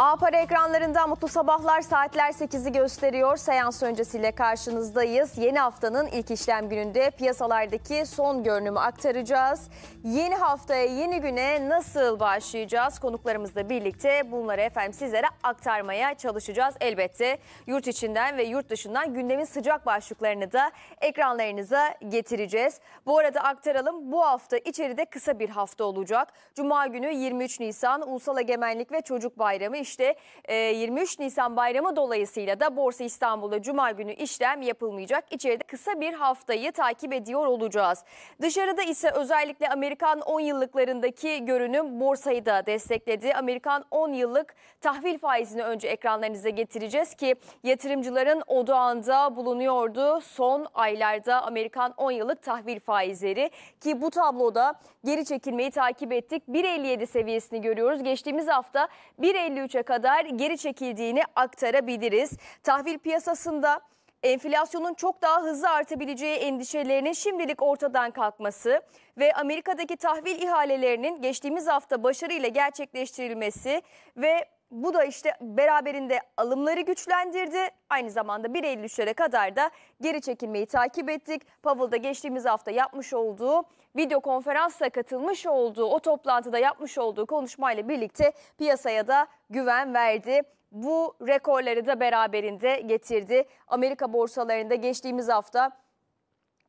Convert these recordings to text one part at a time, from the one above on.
Apar para ekranlarında mutlu sabahlar saatler 8'i gösteriyor. Seans öncesiyle karşınızdayız. Yeni haftanın ilk işlem gününde piyasalardaki son görünümü aktaracağız. Yeni haftaya yeni güne nasıl başlayacağız? Konuklarımızla birlikte bunları efendim sizlere aktarmaya çalışacağız. Elbette yurt içinden ve yurt dışından gündemin sıcak başlıklarını da ekranlarınıza getireceğiz. Bu arada aktaralım bu hafta içeride kısa bir hafta olacak. Cuma günü 23 Nisan Ulusal Egemenlik ve Çocuk Bayramı işte 23 e, Nisan bayramı dolayısıyla da Borsa İstanbul'da Cuma günü işlem yapılmayacak. İçeride kısa bir haftayı takip ediyor olacağız. Dışarıda ise özellikle Amerikan 10 yıllıklarındaki görünüm borsayı da destekledi. Amerikan 10 yıllık tahvil faizini önce ekranlarınıza getireceğiz ki yatırımcıların odağında bulunuyordu son aylarda Amerikan 10 yıllık tahvil faizleri ki bu tabloda geri çekilmeyi takip ettik. 1.57 seviyesini görüyoruz. Geçtiğimiz hafta 1.53'e 15'e kadar geri çekildiğini aktarabiliriz. Tahvil piyasasında enflasyonun çok daha hızlı artabileceği endişelerinin şimdilik ortadan kalkması ve Amerika'daki tahvil ihalelerinin geçtiğimiz hafta başarıyla gerçekleştirilmesi ve bu da işte beraberinde alımları güçlendirdi. Aynı zamanda 1.53'lere kadar da geri çekilmeyi takip ettik. Powell'da geçtiğimiz hafta yapmış olduğu video konferansla katılmış olduğu o toplantıda yapmış olduğu konuşmayla birlikte piyasaya da güven verdi. Bu rekorları da beraberinde getirdi. Amerika borsalarında geçtiğimiz hafta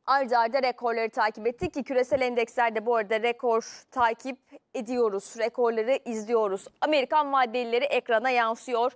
ardı arda rekorları takip ettik ki küresel endekslerde bu arada rekor takip ediyoruz. Rekorları izliyoruz. Amerikan vadelileri ekrana yansıyor.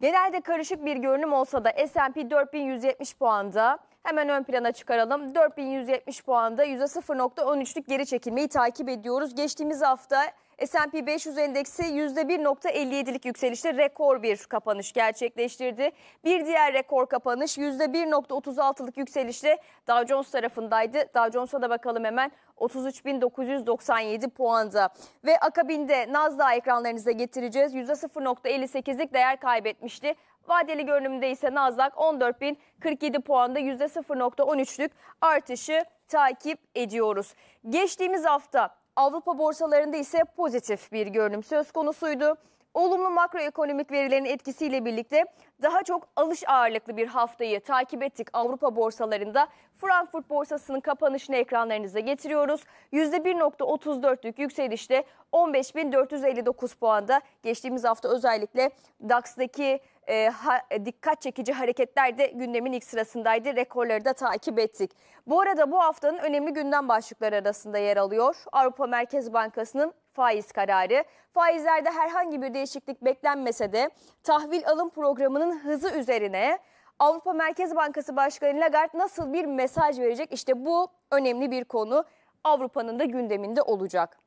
Genelde karışık bir görünüm olsa da S&P 4170 puanda hemen ön plana çıkaralım. 4170 puanda %0.13'lük geri çekilmeyi takip ediyoruz. Geçtiğimiz hafta S&P 500 endeksi %1.57'lik yükselişte rekor bir kapanış gerçekleştirdi. Bir diğer rekor kapanış %1.36'lık yükselişte Dow Jones tarafındaydı. Dow Jones'a da bakalım hemen 33.997 puanda. Ve akabinde Nasdaq ekranlarınıza getireceğiz. %0.58'lik değer kaybetmişti. Vadeli görünümde ise Nasdaq 14.047 puanda %0.13'lük artışı takip ediyoruz. Geçtiğimiz hafta Avrupa borsalarında ise pozitif bir görünüm söz konusuydu. Olumlu makroekonomik verilerin etkisiyle birlikte daha çok alış ağırlıklı bir haftayı takip ettik Avrupa borsalarında. Frankfurt borsasının kapanışını ekranlarınıza getiriyoruz. %1.34'lük yükselişte 15.459 puanda geçtiğimiz hafta özellikle DAX'daki e, ha, dikkat çekici hareketler de gündemin ilk sırasındaydı. Rekorları da takip ettik. Bu arada bu haftanın önemli gündem başlıkları arasında yer alıyor. Avrupa Merkez Bankası'nın faiz kararı. Faizlerde herhangi bir değişiklik beklenmese de tahvil alım programının hızı üzerine Avrupa Merkez Bankası Başkanı Lagarde nasıl bir mesaj verecek? İşte bu önemli bir konu Avrupa'nın da gündeminde olacak.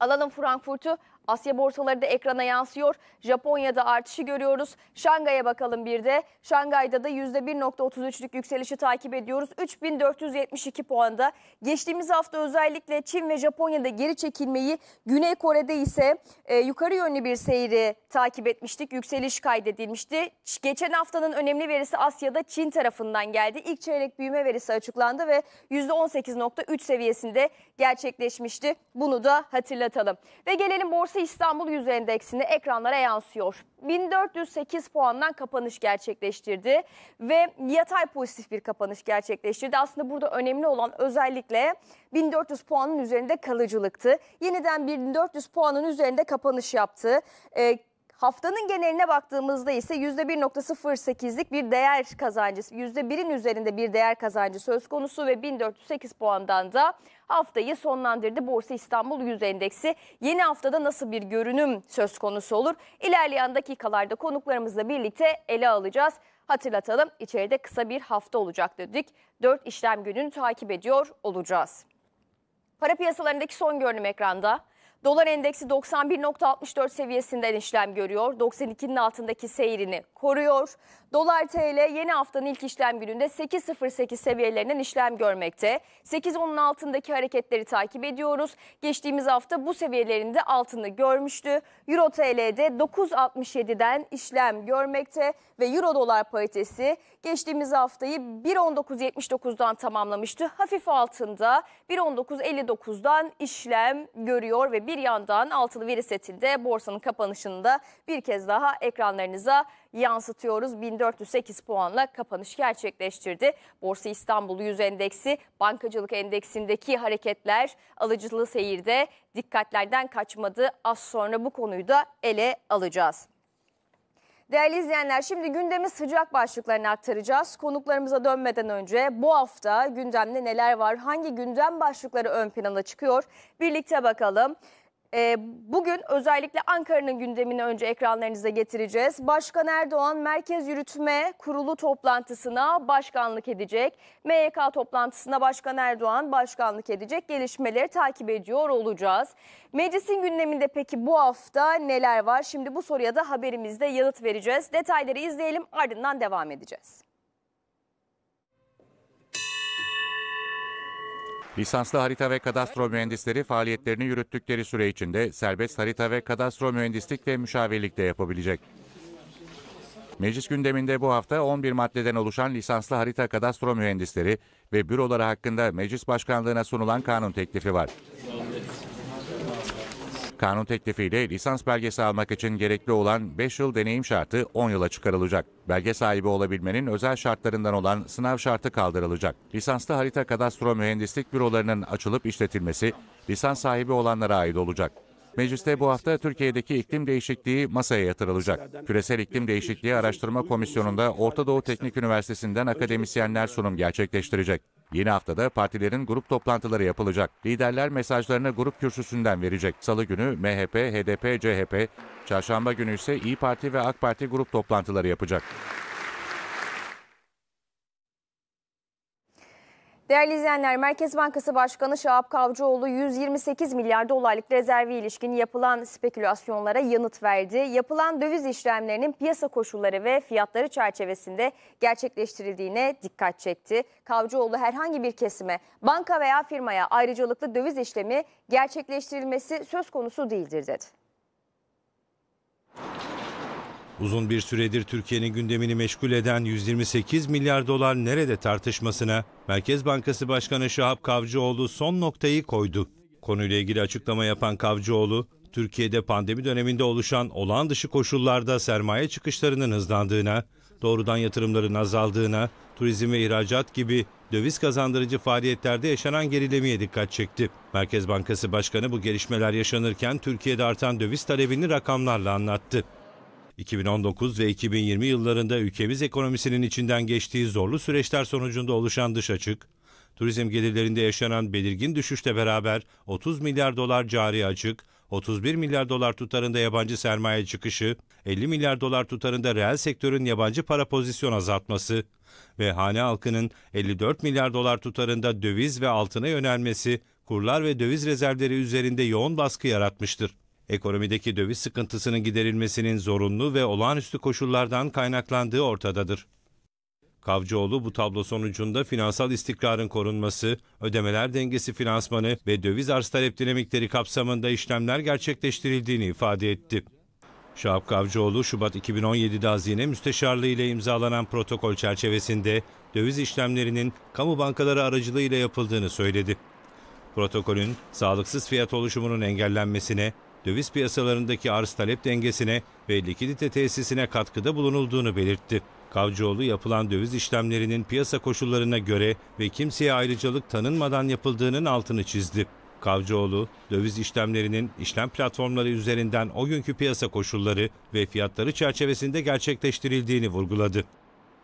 Alalım Frankfurt'u Asya borsaları da ekrana yansıyor. Japonya'da artışı görüyoruz. Şangay'a bakalım bir de. Şangay'da da %1.33'lük yükselişi takip ediyoruz. 3472 puanda. Geçtiğimiz hafta özellikle Çin ve Japonya'da geri çekilmeyi, Güney Kore'de ise e, yukarı yönlü bir seyri takip etmiştik. Yükseliş kaydedilmişti. Geçen haftanın önemli verisi Asya'da Çin tarafından geldi. İlk çeyrek büyüme verisi açıklandı ve %18.3 seviyesinde gerçekleşmişti. Bunu da hatırlatalım. Ve gelelim borsa Borsa İstanbul Yüz Endeksini ekranlara yansıyor. 1408 puandan kapanış gerçekleştirdi ve yatay pozitif bir kapanış gerçekleştirdi. Aslında burada önemli olan özellikle 1400 puanın üzerinde kalıcılıktı. Yeniden 1400 puanın üzerinde kapanış yaptı. Ee, Haftanın geneline baktığımızda ise %1.08'lik bir değer kazancı, %1'in üzerinde bir değer kazancı söz konusu ve 1408 puandan da haftayı sonlandırdı. Borsa İstanbul 100 endeksi yeni haftada nasıl bir görünüm söz konusu olur? İlerleyen dakikalarda konuklarımızla birlikte ele alacağız. Hatırlatalım içeride kısa bir hafta olacak dedik. 4 işlem gününü takip ediyor olacağız. Para piyasalarındaki son görünüm ekranda. Dolar endeksi 91.64 seviyesinden işlem görüyor. 92'nin altındaki seyrini koruyor. Dolar TL yeni haftanın ilk işlem gününde 8.08 seviyelerinden işlem görmekte. 8.10'un altındaki hareketleri takip ediyoruz. Geçtiğimiz hafta bu seviyelerinde altını görmüştü. Euro TL'de 9.67'den işlem görmekte ve Euro dolar paritesi geçtiğimiz haftayı 1.19.79'dan tamamlamıştı. Hafif altında 1.19.59'dan işlem görüyor ve bir yandan altılı veri setinde borsanın kapanışında bir kez daha ekranlarınıza yansıtıyoruz. 1408 puanla kapanış gerçekleştirdi. Borsa İstanbul yüz endeksi bankacılık endeksindeki hareketler alıcılı seyirde dikkatlerden kaçmadı. Az sonra bu konuyu da ele alacağız. Değerli izleyenler şimdi gündemi sıcak başlıklarını aktaracağız. Konuklarımıza dönmeden önce bu hafta gündemde neler var, hangi gündem başlıkları ön plana çıkıyor birlikte bakalım. Ee, bugün özellikle Ankara'nın gündemini önce ekranlarınıza getireceğiz. Başkan Erdoğan Merkez Yürütme Kurulu toplantısına başkanlık edecek. MYK toplantısına Başkan Erdoğan başkanlık edecek. Gelişmeleri takip ediyor olacağız. Meclisin gündeminde peki bu hafta neler var? Şimdi bu soruya da haberimizde yanıt vereceğiz. Detayları izleyelim ardından devam edeceğiz. Lisanslı harita ve kadastro mühendisleri faaliyetlerini yürüttükleri süre içinde serbest harita ve kadastro mühendislik ve müşavirlik de yapabilecek. Meclis gündeminde bu hafta 11 maddeden oluşan lisanslı harita kadastro mühendisleri ve büroları hakkında meclis başkanlığına sunulan kanun teklifi var. Kanun teklifiyle lisans belgesi almak için gerekli olan 5 yıl deneyim şartı 10 yıla çıkarılacak. Belge sahibi olabilmenin özel şartlarından olan sınav şartı kaldırılacak. Lisanslı harita kadastro mühendislik bürolarının açılıp işletilmesi lisans sahibi olanlara ait olacak. Mecliste bu hafta Türkiye'deki iklim değişikliği masaya yatırılacak. Küresel İklim Değişikliği Araştırma Komisyonu'nda Orta Doğu Teknik Üniversitesi'nden akademisyenler sunum gerçekleştirecek. Yeni haftada partilerin grup toplantıları yapılacak. Liderler mesajlarını grup kürsüsünden verecek. Salı günü MHP, HDP, CHP, çarşamba günü ise İyi Parti ve AK Parti grup toplantıları yapacak. Değerli izleyenler, Merkez Bankası Başkanı Şahap Kavcıoğlu 128 milyar dolarlık rezervi ilişkin yapılan spekülasyonlara yanıt verdi. Yapılan döviz işlemlerinin piyasa koşulları ve fiyatları çerçevesinde gerçekleştirildiğine dikkat çekti. Kavcıoğlu herhangi bir kesime, banka veya firmaya ayrıcalıklı döviz işlemi gerçekleştirilmesi söz konusu değildir dedi. Uzun bir süredir Türkiye'nin gündemini meşgul eden 128 milyar dolar nerede tartışmasına Merkez Bankası Başkanı Şahap Kavcıoğlu son noktayı koydu. Konuyla ilgili açıklama yapan Kavcıoğlu, Türkiye'de pandemi döneminde oluşan olağan dışı koşullarda sermaye çıkışlarının hızlandığına, doğrudan yatırımların azaldığına, turizm ve ihracat gibi döviz kazandırıcı faaliyetlerde yaşanan gerilemeye dikkat çekti. Merkez Bankası Başkanı bu gelişmeler yaşanırken Türkiye'de artan döviz talebini rakamlarla anlattı. 2019 ve 2020 yıllarında ülkemiz ekonomisinin içinden geçtiği zorlu süreçler sonucunda oluşan dış açık, turizm gelirlerinde yaşanan belirgin düşüşle beraber 30 milyar dolar cari açık, 31 milyar dolar tutarında yabancı sermaye çıkışı, 50 milyar dolar tutarında reel sektörün yabancı para pozisyon azaltması ve hane halkının 54 milyar dolar tutarında döviz ve altına yönelmesi kurlar ve döviz rezervleri üzerinde yoğun baskı yaratmıştır. Ekonomideki döviz sıkıntısının giderilmesinin zorunlu ve olağanüstü koşullardan kaynaklandığı ortadadır. Kavcıoğlu bu tablo sonucunda finansal istikrarın korunması, ödemeler dengesi finansmanı ve döviz arz talep dinamikleri kapsamında işlemler gerçekleştirildiğini ifade etti. Şahap Kavcıoğlu, Şubat 2017'de Hazine Müsteşarlığı ile imzalanan protokol çerçevesinde döviz işlemlerinin kamu bankaları aracılığıyla yapıldığını söyledi. Protokolün sağlıksız fiyat oluşumunun engellenmesine, döviz piyasalarındaki arz talep dengesine ve likidite tesisine katkıda bulunulduğunu belirtti. Kavcıoğlu yapılan döviz işlemlerinin piyasa koşullarına göre ve kimseye ayrıcalık tanınmadan yapıldığının altını çizdi. Kavcıoğlu, döviz işlemlerinin işlem platformları üzerinden o günkü piyasa koşulları ve fiyatları çerçevesinde gerçekleştirildiğini vurguladı.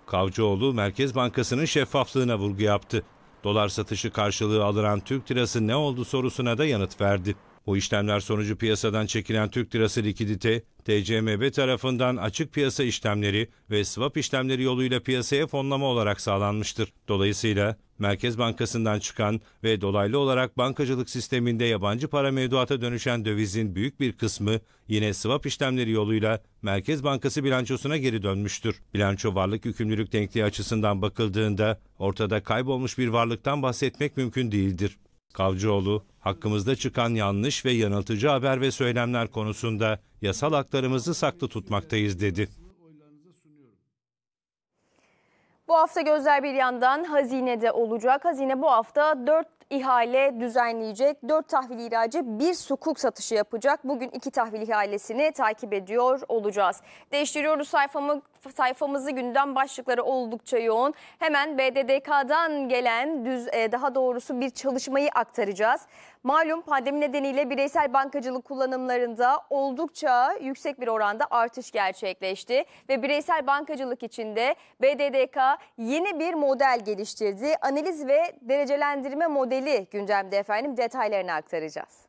Kavcıoğlu, Merkez Bankası'nın şeffaflığına vurgu yaptı. Dolar satışı karşılığı alınan Türk lirası ne oldu sorusuna da yanıt verdi. Bu işlemler sonucu piyasadan çekilen Türk lirası likidite, TCMB tarafından açık piyasa işlemleri ve swap işlemleri yoluyla piyasaya fonlama olarak sağlanmıştır. Dolayısıyla Merkez Bankası'ndan çıkan ve dolaylı olarak bankacılık sisteminde yabancı para mevduata dönüşen dövizin büyük bir kısmı yine swap işlemleri yoluyla Merkez Bankası bilançosuna geri dönmüştür. Bilanço varlık yükümlülük denkliği açısından bakıldığında ortada kaybolmuş bir varlıktan bahsetmek mümkün değildir. Kavcıoğlu, hakkımızda çıkan yanlış ve yanıltıcı haber ve söylemler konusunda yasal haklarımızı saklı tutmaktayız dedi. Bu hafta gözler bir yandan hazinede olacak. Hazine bu hafta 4 ihale düzenleyecek. 4 tahvil ihracı bir sukuk satışı yapacak. Bugün iki tahvil ihalesini takip ediyor olacağız. Değiştiriyoruz sayfamı, sayfamızı gündem başlıkları oldukça yoğun. Hemen BDDK'dan gelen düz, e, daha doğrusu bir çalışmayı aktaracağız. Malum pandemi nedeniyle bireysel bankacılık kullanımlarında oldukça yüksek bir oranda artış gerçekleşti ve bireysel bankacılık içinde BDDK yeni bir model geliştirdi. Analiz ve derecelendirme modeli gündemde efendim detaylarını aktaracağız.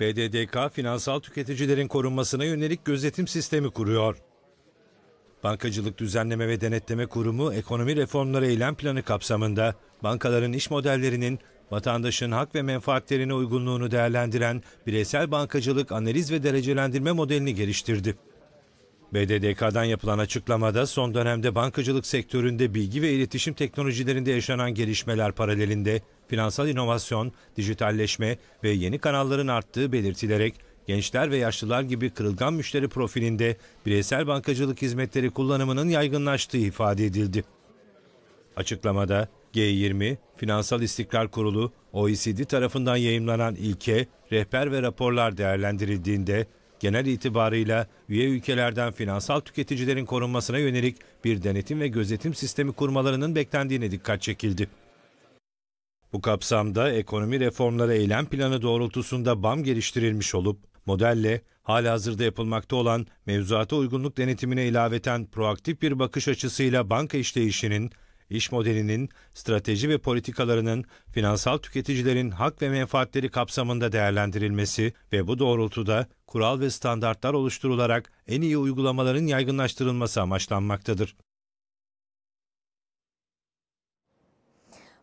BDDK finansal tüketicilerin korunmasına yönelik gözetim sistemi kuruyor. Bankacılık Düzenleme ve Denetleme Kurumu ekonomi reformları eylem planı kapsamında bankaların iş modellerinin vatandaşın hak ve menfaatlerine uygunluğunu değerlendiren bireysel bankacılık analiz ve derecelendirme modelini geliştirdi. BDDK'dan yapılan açıklamada son dönemde bankacılık sektöründe bilgi ve iletişim teknolojilerinde yaşanan gelişmeler paralelinde finansal inovasyon, dijitalleşme ve yeni kanalların arttığı belirtilerek gençler ve yaşlılar gibi kırılgan müşteri profilinde bireysel bankacılık hizmetleri kullanımının yaygınlaştığı ifade edildi. Açıklamada G20, Finansal İstikrar Kurulu, OECD tarafından yayımlanan ilke, rehber ve raporlar değerlendirildiğinde genel itibarıyla üye ülkelerden finansal tüketicilerin korunmasına yönelik bir denetim ve gözetim sistemi kurmalarının beklendiğine dikkat çekildi. Bu kapsamda ekonomi reformları eylem planı doğrultusunda BAM geliştirilmiş olup Modelle halihazırda yapılmakta olan mevzuata uygunluk denetimine ilaveten proaktif bir bakış açısıyla banka işleyişinin, iş modelinin, strateji ve politikalarının finansal tüketicilerin hak ve menfaatleri kapsamında değerlendirilmesi ve bu doğrultuda kural ve standartlar oluşturularak en iyi uygulamaların yaygınlaştırılması amaçlanmaktadır.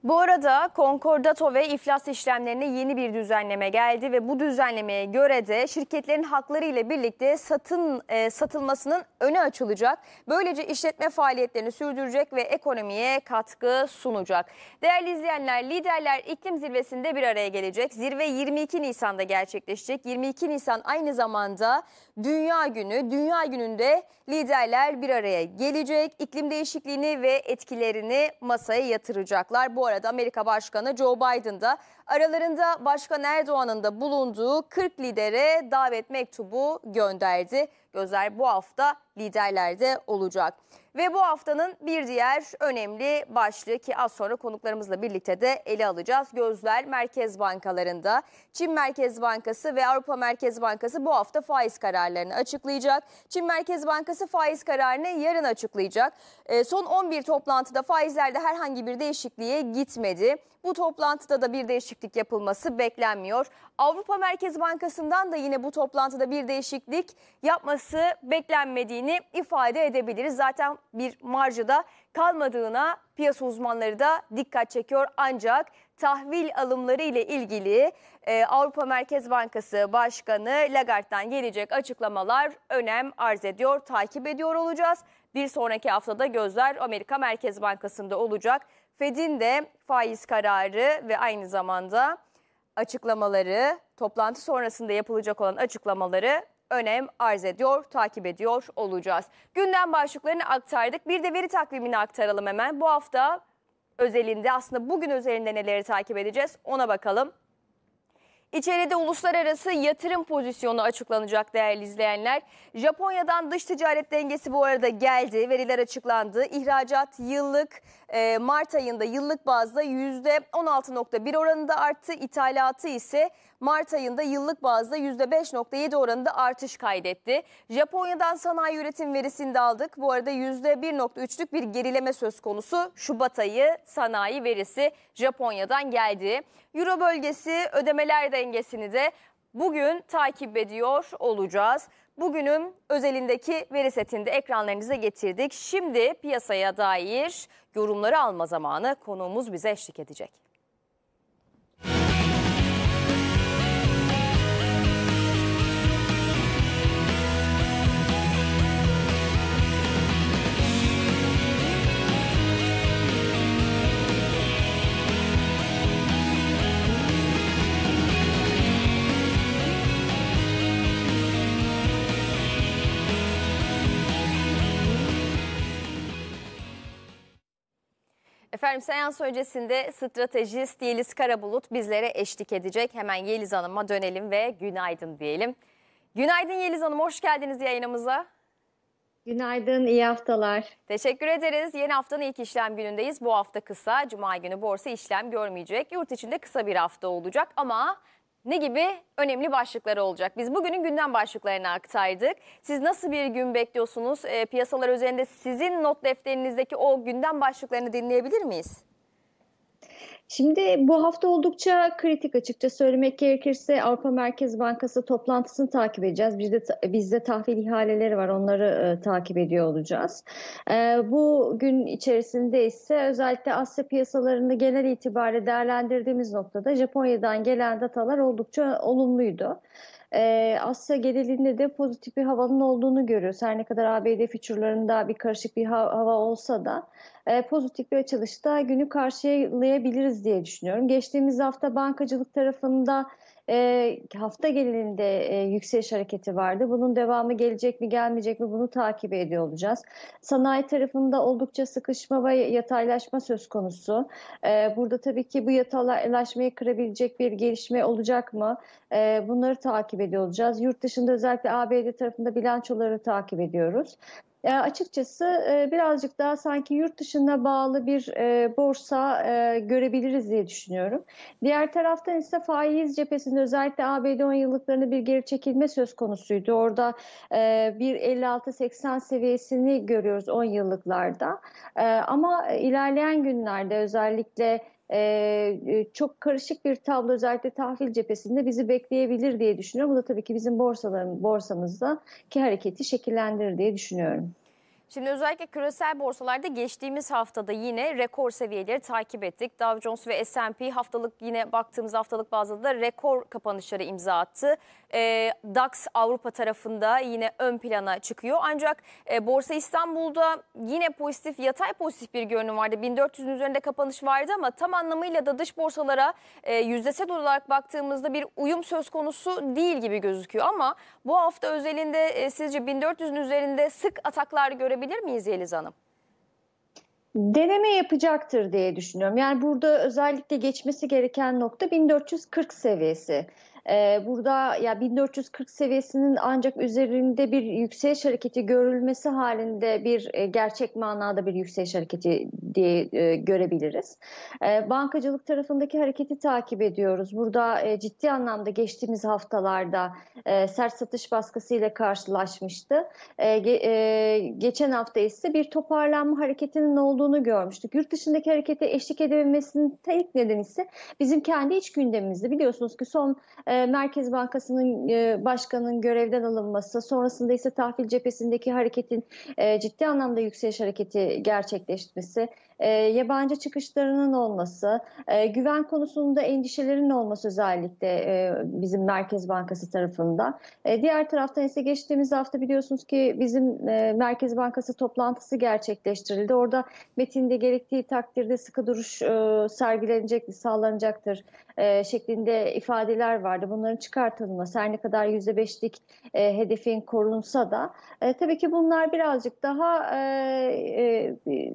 Bu arada konkordato ve iflas işlemlerine yeni bir düzenleme geldi ve bu düzenlemeye göre de şirketlerin hakları ile birlikte satın e, satılmasının önü açılacak. Böylece işletme faaliyetlerini sürdürecek ve ekonomiye katkı sunacak. Değerli izleyenler, liderler iklim zirvesinde bir araya gelecek. Zirve 22 Nisan'da gerçekleşecek. 22 Nisan aynı zamanda Dünya Günü. Dünya Günü'nde liderler bir araya gelecek. İklim değişikliğini ve etkilerini masaya yatıracaklar. Bu arada Amerika Başkanı Joe Biden da aralarında Başkan Erdoğan'ın da bulunduğu 40 lidere davet mektubu gönderdi. Gözler bu hafta liderlerde olacak. Ve bu haftanın bir diğer önemli başlığı ki az sonra konuklarımızla birlikte de ele alacağız. Gözler merkez bankalarında. Çin Merkez Bankası ve Avrupa Merkez Bankası bu hafta faiz kararlarını açıklayacak. Çin Merkez Bankası faiz kararını yarın açıklayacak. Ee, son 11 toplantıda faizlerde herhangi bir değişikliğe gitmedi. Bu toplantıda da bir değişiklik yapılması beklenmiyor. Avrupa Merkez Bankası'ndan da yine bu toplantıda bir değişiklik yapması beklenmediğini ifade edebiliriz. Zaten bir marjda kalmadığına piyasa uzmanları da dikkat çekiyor. Ancak tahvil alımları ile ilgili e, Avrupa Merkez Bankası Başkanı Lagarde'dan gelecek açıklamalar önem arz ediyor. Takip ediyor olacağız. Bir sonraki haftada gözler Amerika Merkez Bankası'nda olacak. Fed'in de faiz kararı ve aynı zamanda açıklamaları, toplantı sonrasında yapılacak olan açıklamaları önem arz ediyor, takip ediyor olacağız. Gündem başlıklarını aktardık. Bir de veri takvimini aktaralım hemen. Bu hafta özelinde aslında bugün özelinde neleri takip edeceğiz ona bakalım. İçeride uluslararası yatırım pozisyonu açıklanacak değerli izleyenler. Japonya'dan dış ticaret dengesi bu arada geldi. Veriler açıklandı. İhracat yıllık e, Mart ayında yıllık bazda %16.1 oranında arttı. İthalatı ise Mart ayında yıllık bazda %5.7 oranında artış kaydetti. Japonya'dan sanayi üretim verisini de aldık. Bu arada %1.3'lük bir gerileme söz konusu. Şubat ayı sanayi verisi Japonya'dan geldi. Euro bölgesi ödemeler dengesini de bugün takip ediyor olacağız. Bugünün özelindeki veri setini de ekranlarınıza getirdik. Şimdi piyasaya dair yorumları alma zamanı konuğumuz bize eşlik edecek. Efendim seans öncesinde stratejist Yeliz Karabulut bizlere eşlik edecek. Hemen Yeliz Hanım'a dönelim ve günaydın diyelim. Günaydın Yeliz Hanım, hoş geldiniz yayınımıza. Günaydın, iyi haftalar. Teşekkür ederiz. Yeni haftanın ilk işlem günündeyiz. Bu hafta kısa, Cuma günü borsa işlem görmeyecek. Yurt içinde kısa bir hafta olacak ama ne gibi önemli başlıkları olacak? Biz bugünün gündem başlıklarını aktardık. Siz nasıl bir gün bekliyorsunuz? E, piyasalar üzerinde sizin not defterinizdeki o gündem başlıklarını dinleyebilir miyiz? Şimdi bu hafta oldukça kritik açıkça söylemek gerekirse Avrupa Merkez Bankası toplantısını takip edeceğiz. Bizde bizde tahvil ihaleleri var onları e, takip ediyor olacağız. E, bu gün içerisinde ise özellikle Asya piyasalarını genel itibariyle değerlendirdiğimiz noktada Japonya'dan gelen datalar oldukça olumluydu e, Asya genelinde de pozitif bir havanın olduğunu görüyoruz. Her ne kadar ABD future'larında bir karışık bir hava olsa da e, pozitif bir açılışta günü karşılayabiliriz diye düşünüyorum. Geçtiğimiz hafta bankacılık tarafında e, hafta genelinde e, yükseliş hareketi vardı. Bunun devamı gelecek mi gelmeyecek mi bunu takip ediyor olacağız. Sanayi tarafında oldukça sıkışma ve yataylaşma söz konusu. E, burada tabii ki bu yataylaşmayı kırabilecek bir gelişme olacak mı? E, bunları takip ediyor olacağız. Yurt dışında özellikle ABD tarafında bilançoları takip ediyoruz. E, açıkçası e, birazcık daha sanki yurt dışına bağlı bir e, borsa e, görebiliriz diye düşünüyorum. Diğer taraftan ise faiz cephesinde özellikle ABD 10 yıllıklarında bir geri çekilme söz konusuydu. Orada e, bir 56-80 seviyesini görüyoruz 10 yıllıklarda. E, ama ilerleyen günlerde özellikle ee, e, çok karışık bir tablo özellikle tahvil cephesinde bizi bekleyebilir diye düşünüyorum. Bu da tabii ki bizim borsaların borsamızda ki hareketi şekillendirir diye düşünüyorum. Şimdi özellikle küresel borsalarda geçtiğimiz haftada yine rekor seviyeleri takip ettik. Dow Jones ve S&P haftalık yine baktığımız haftalık bazda da rekor kapanışları imza attı. E, DAX Avrupa tarafında yine ön plana çıkıyor. Ancak e, Borsa İstanbul'da yine pozitif, yatay pozitif bir görünüm vardı. 1400'ün üzerinde kapanış vardı ama tam anlamıyla da dış borsalara e, yüzdesel olarak baktığımızda bir uyum söz konusu değil gibi gözüküyor. Ama bu hafta özelinde e, sizce 1400'ün üzerinde sık ataklar görebiliriz görebilir miyiz Yeliz Hanım? deneme yapacaktır diye düşünüyorum. Yani burada özellikle geçmesi gereken nokta 1440 seviyesi. E, burada ya 1440 seviyesinin ancak üzerinde bir yükseliş hareketi görülmesi halinde bir e, gerçek manada bir yükseliş hareketi diye e, görebiliriz. E, bankacılık tarafındaki hareketi takip ediyoruz. Burada e, ciddi anlamda geçtiğimiz haftalarda e, sert satış baskısı ile karşılaşmıştı. E, ge, e, geçen hafta ise bir toparlanma hareketinin olduğunu görmüştük. Yurt dışındaki harekete eşlik edememesinin tek nedeni ise bizim kendi iç gündemimizde. Biliyorsunuz ki son e, ee, Merkez Bankası'nın e, başkanının görevden alınması, sonrasında ise tahvil cephesindeki hareketin e, ciddi anlamda yükseliş hareketi gerçekleşmesi, e, yabancı çıkışlarının olması, güven konusunda endişelerin olması özellikle bizim Merkez Bankası tarafında. diğer taraftan ise geçtiğimiz hafta biliyorsunuz ki bizim Merkez Bankası toplantısı gerçekleştirildi. Orada metinde gerektiği takdirde sıkı duruş sergilenecek, sağlanacaktır şeklinde ifadeler vardı vardı. Bunların çıkartılması her ne kadar %5'lik e, hedefin korunsa da e, tabii ki bunlar birazcık daha e, e,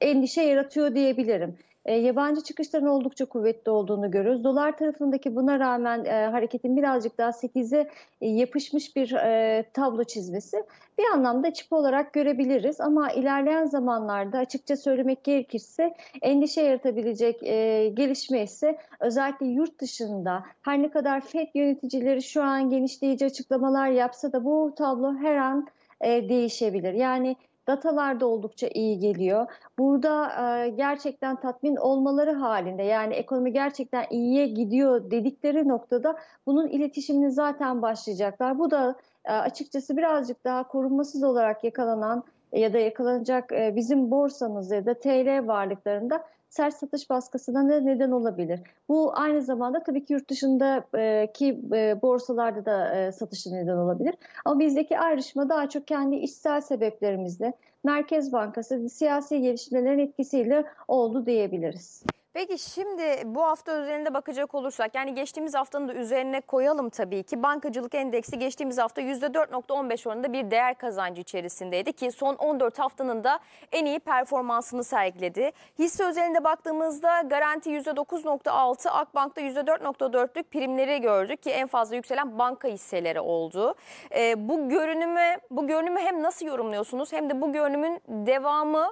endişe yaratıyor diyebilirim. E, yabancı çıkışların oldukça kuvvetli olduğunu görüyoruz. Dolar tarafındaki buna rağmen e, hareketin birazcık daha 8'e e, yapışmış bir e, tablo çizmesi bir anlamda çip olarak görebiliriz. Ama ilerleyen zamanlarda açıkça söylemek gerekirse endişe yaratabilecek e, gelişme ise özellikle yurt dışında her ne kadar FED yöneticileri şu an genişleyici açıklamalar yapsa da bu tablo her an e, değişebilir. Yani Datalar da oldukça iyi geliyor. Burada e, gerçekten tatmin olmaları halinde yani ekonomi gerçekten iyiye gidiyor dedikleri noktada bunun iletişimini zaten başlayacaklar. Bu da e, açıkçası birazcık daha korunmasız olarak yakalanan ya da yakalanacak e, bizim borsamız ya da TL varlıklarında sert satış baskısına da neden olabilir. Bu aynı zamanda tabii ki yurt dışındaki e, e, borsalarda da e, satışa neden olabilir. Ama bizdeki ayrışma daha çok kendi içsel sebeplerimizle Merkez Bankası siyasi gelişmelerin etkisiyle oldu diyebiliriz. Peki şimdi bu hafta üzerinde bakacak olursak yani geçtiğimiz haftanın da üzerine koyalım tabii ki bankacılık endeksi geçtiğimiz hafta %4.15 oranında bir değer kazancı içerisindeydi ki son 14 haftanın da en iyi performansını sergiledi. Hisse özelinde baktığımızda garanti %9.6 Akbank'ta %4.4'lük primleri gördük ki en fazla yükselen banka hisseleri oldu. E, bu görünümü bu görünümü hem nasıl yorumluyorsunuz hem de bu görünümün devamı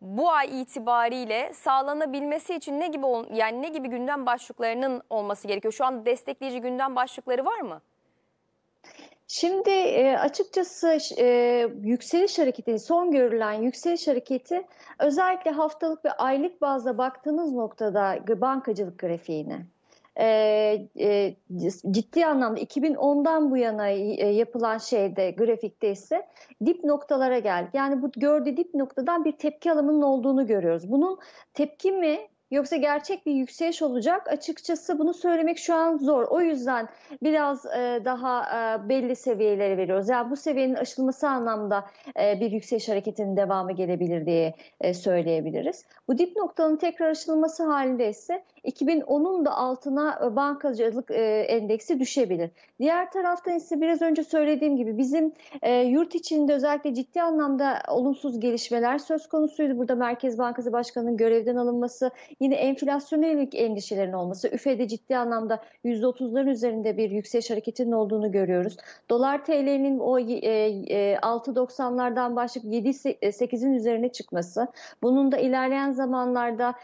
bu ay itibariyle sağlanabilmesi için ne gibi yani ne gibi gündem başlıklarının olması gerekiyor? Şu an destekleyici gündem başlıkları var mı? Şimdi e, açıkçası e, yükseliş hareketi, son görülen yükseliş hareketi özellikle haftalık ve aylık bazda baktığınız noktada bankacılık grafiğine e, e, ciddi anlamda 2010'dan bu yana e, yapılan şeyde grafikte ise dip noktalara geldi. Yani bu gördüğü dip noktadan bir tepki alımının olduğunu görüyoruz. Bunun tepki mi Yoksa gerçek bir yükseliş olacak. Açıkçası bunu söylemek şu an zor. O yüzden biraz e, daha e, belli seviyelere veriyoruz. Yani bu seviyenin aşılması anlamda e, bir yükseliş hareketinin devamı gelebilir diye e, söyleyebiliriz. Bu dip noktanın tekrar aşılması halinde ise 2010'un da altına e, bankacılık e, endeksi düşebilir. Diğer taraftan ise biraz önce söylediğim gibi bizim e, yurt içinde özellikle ciddi anlamda olumsuz gelişmeler söz konusuydu. Burada Merkez Bankası Başkanı'nın görevden alınması, yine enflasyona yönelik endişelerin olması, üfede ciddi anlamda %30'ların üzerinde bir yükseliş hareketinin olduğunu görüyoruz. Dolar TL'nin o 6.90'lardan başlayıp 7.8'in üzerine çıkması, bunun da ilerleyen zamanlarda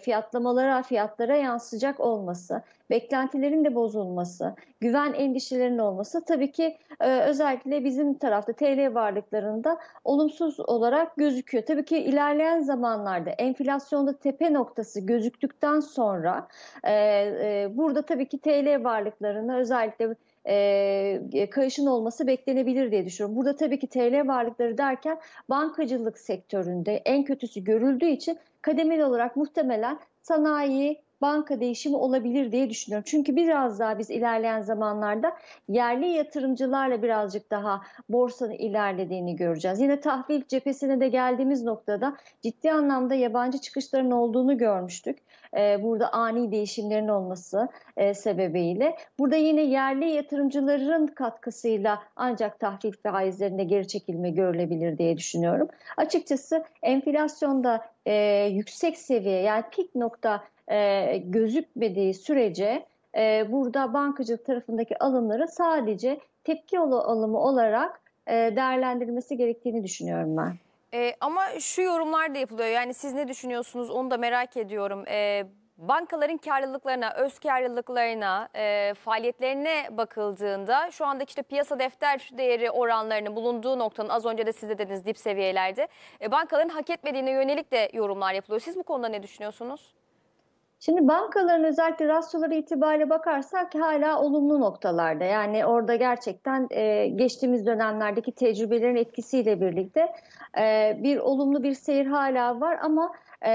fiyatlamalara, fiyat fiyatlara yansıyacak olması, beklentilerin de bozulması, güven endişelerinin olması tabii ki e, özellikle bizim tarafta TL varlıklarında olumsuz olarak gözüküyor. Tabii ki ilerleyen zamanlarda enflasyonda tepe noktası gözüktükten sonra e, e, burada tabii ki TL varlıklarına özellikle e, e, kayışın olması beklenebilir diye düşünüyorum. Burada tabii ki TL varlıkları derken bankacılık sektöründe en kötüsü görüldüğü için kademeli olarak muhtemelen sanayi, banka değişimi olabilir diye düşünüyorum. Çünkü biraz daha biz ilerleyen zamanlarda yerli yatırımcılarla birazcık daha borsanın ilerlediğini göreceğiz. Yine tahvil cephesine de geldiğimiz noktada ciddi anlamda yabancı çıkışların olduğunu görmüştük. E, burada ani değişimlerin olması e, sebebiyle. Burada yine yerli yatırımcıların katkısıyla ancak tahvil faizlerinde geri çekilme görülebilir diye düşünüyorum. Açıkçası enflasyonda e, yüksek seviye yani pik nokta gözükmediği sürece burada bankacılık tarafındaki alımları sadece tepki alımı olarak değerlendirilmesi gerektiğini düşünüyorum ben. E, ama şu yorumlar da yapılıyor. Yani siz ne düşünüyorsunuz onu da merak ediyorum. E, bankaların karlılıklarına, öz karlılıklarına, e, faaliyetlerine bakıldığında şu andaki işte piyasa defter değeri oranlarının bulunduğu noktanın az önce de siz de dediniz dip seviyelerde e, bankaların hak etmediğine yönelik de yorumlar yapılıyor. Siz bu konuda ne düşünüyorsunuz? Şimdi bankaların özellikle rasyoları itibariyle bakarsak hala olumlu noktalarda. Yani orada gerçekten e, geçtiğimiz dönemlerdeki tecrübelerin etkisiyle birlikte e, bir olumlu bir seyir hala var ama e,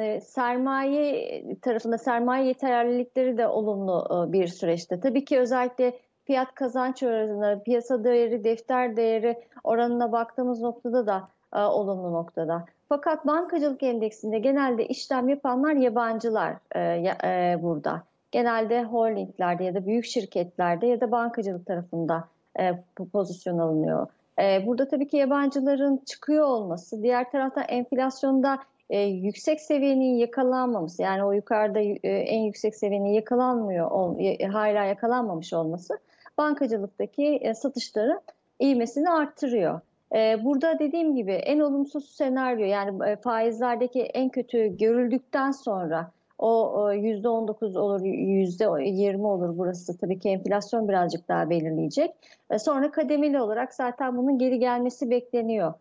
e sermaye tarafında sermaye yeterlilikleri de olumlu e, bir süreçte. Tabii ki özellikle fiyat kazanç oranına, piyasa değeri, defter değeri oranına baktığımız noktada da e, olumlu noktada. Fakat bankacılık endeksinde genelde işlem yapanlar yabancılar e, e, burada. Genelde holdinglerde ya da büyük şirketlerde ya da bankacılık tarafında e, pozisyon alınıyor. E, burada tabii ki yabancıların çıkıyor olması, diğer taraftan enflasyonda e, yüksek seviyenin yakalanmaması, yani o yukarıda e, en yüksek seviyenin yakalanmıyor, ol, e, hala yakalanmamış olması bankacılıktaki e, satışların ivmesini arttırıyor. Ee, burada dediğim gibi en olumsuz senaryo yani e, faizlerdeki en kötü görüldükten sonra o %19 e, olur, %20 olur burası tabii ki enflasyon birazcık daha belirleyecek. E, sonra kademeli olarak zaten bunun geri gelmesi bekleniyor.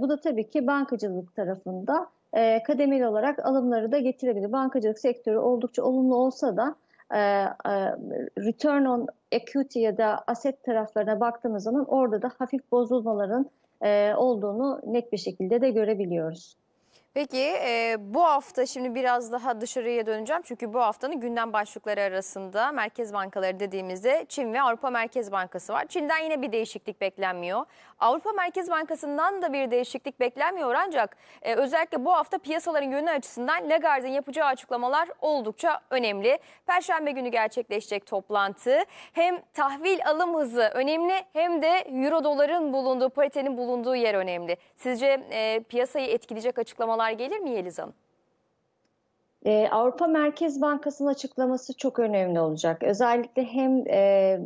Bu da tabii ki bankacılık tarafında kademeli olarak alımları da getirebilir. Bankacılık sektörü oldukça olumlu olsa da return on equity ya da asset taraflarına baktığımız zaman orada da hafif bozulmaların olduğunu net bir şekilde de görebiliyoruz. Peki e, bu hafta şimdi biraz daha dışarıya döneceğim. Çünkü bu haftanın gündem başlıkları arasında merkez bankaları dediğimizde Çin ve Avrupa Merkez Bankası var. Çin'den yine bir değişiklik beklenmiyor. Avrupa Merkez Bankası'ndan da bir değişiklik beklenmiyor ancak e, özellikle bu hafta piyasaların yönü açısından Lagarde'in yapacağı açıklamalar oldukça önemli. Perşembe günü gerçekleşecek toplantı hem tahvil alım hızı önemli hem de euro doların bulunduğu paritenin bulunduğu yer önemli. Sizce e, piyasayı etkileyecek açıklamalar açıklamalar gelir mi Yeliz Hanım? Ee, Avrupa Merkez Bankası'nın açıklaması çok önemli olacak. Özellikle hem e,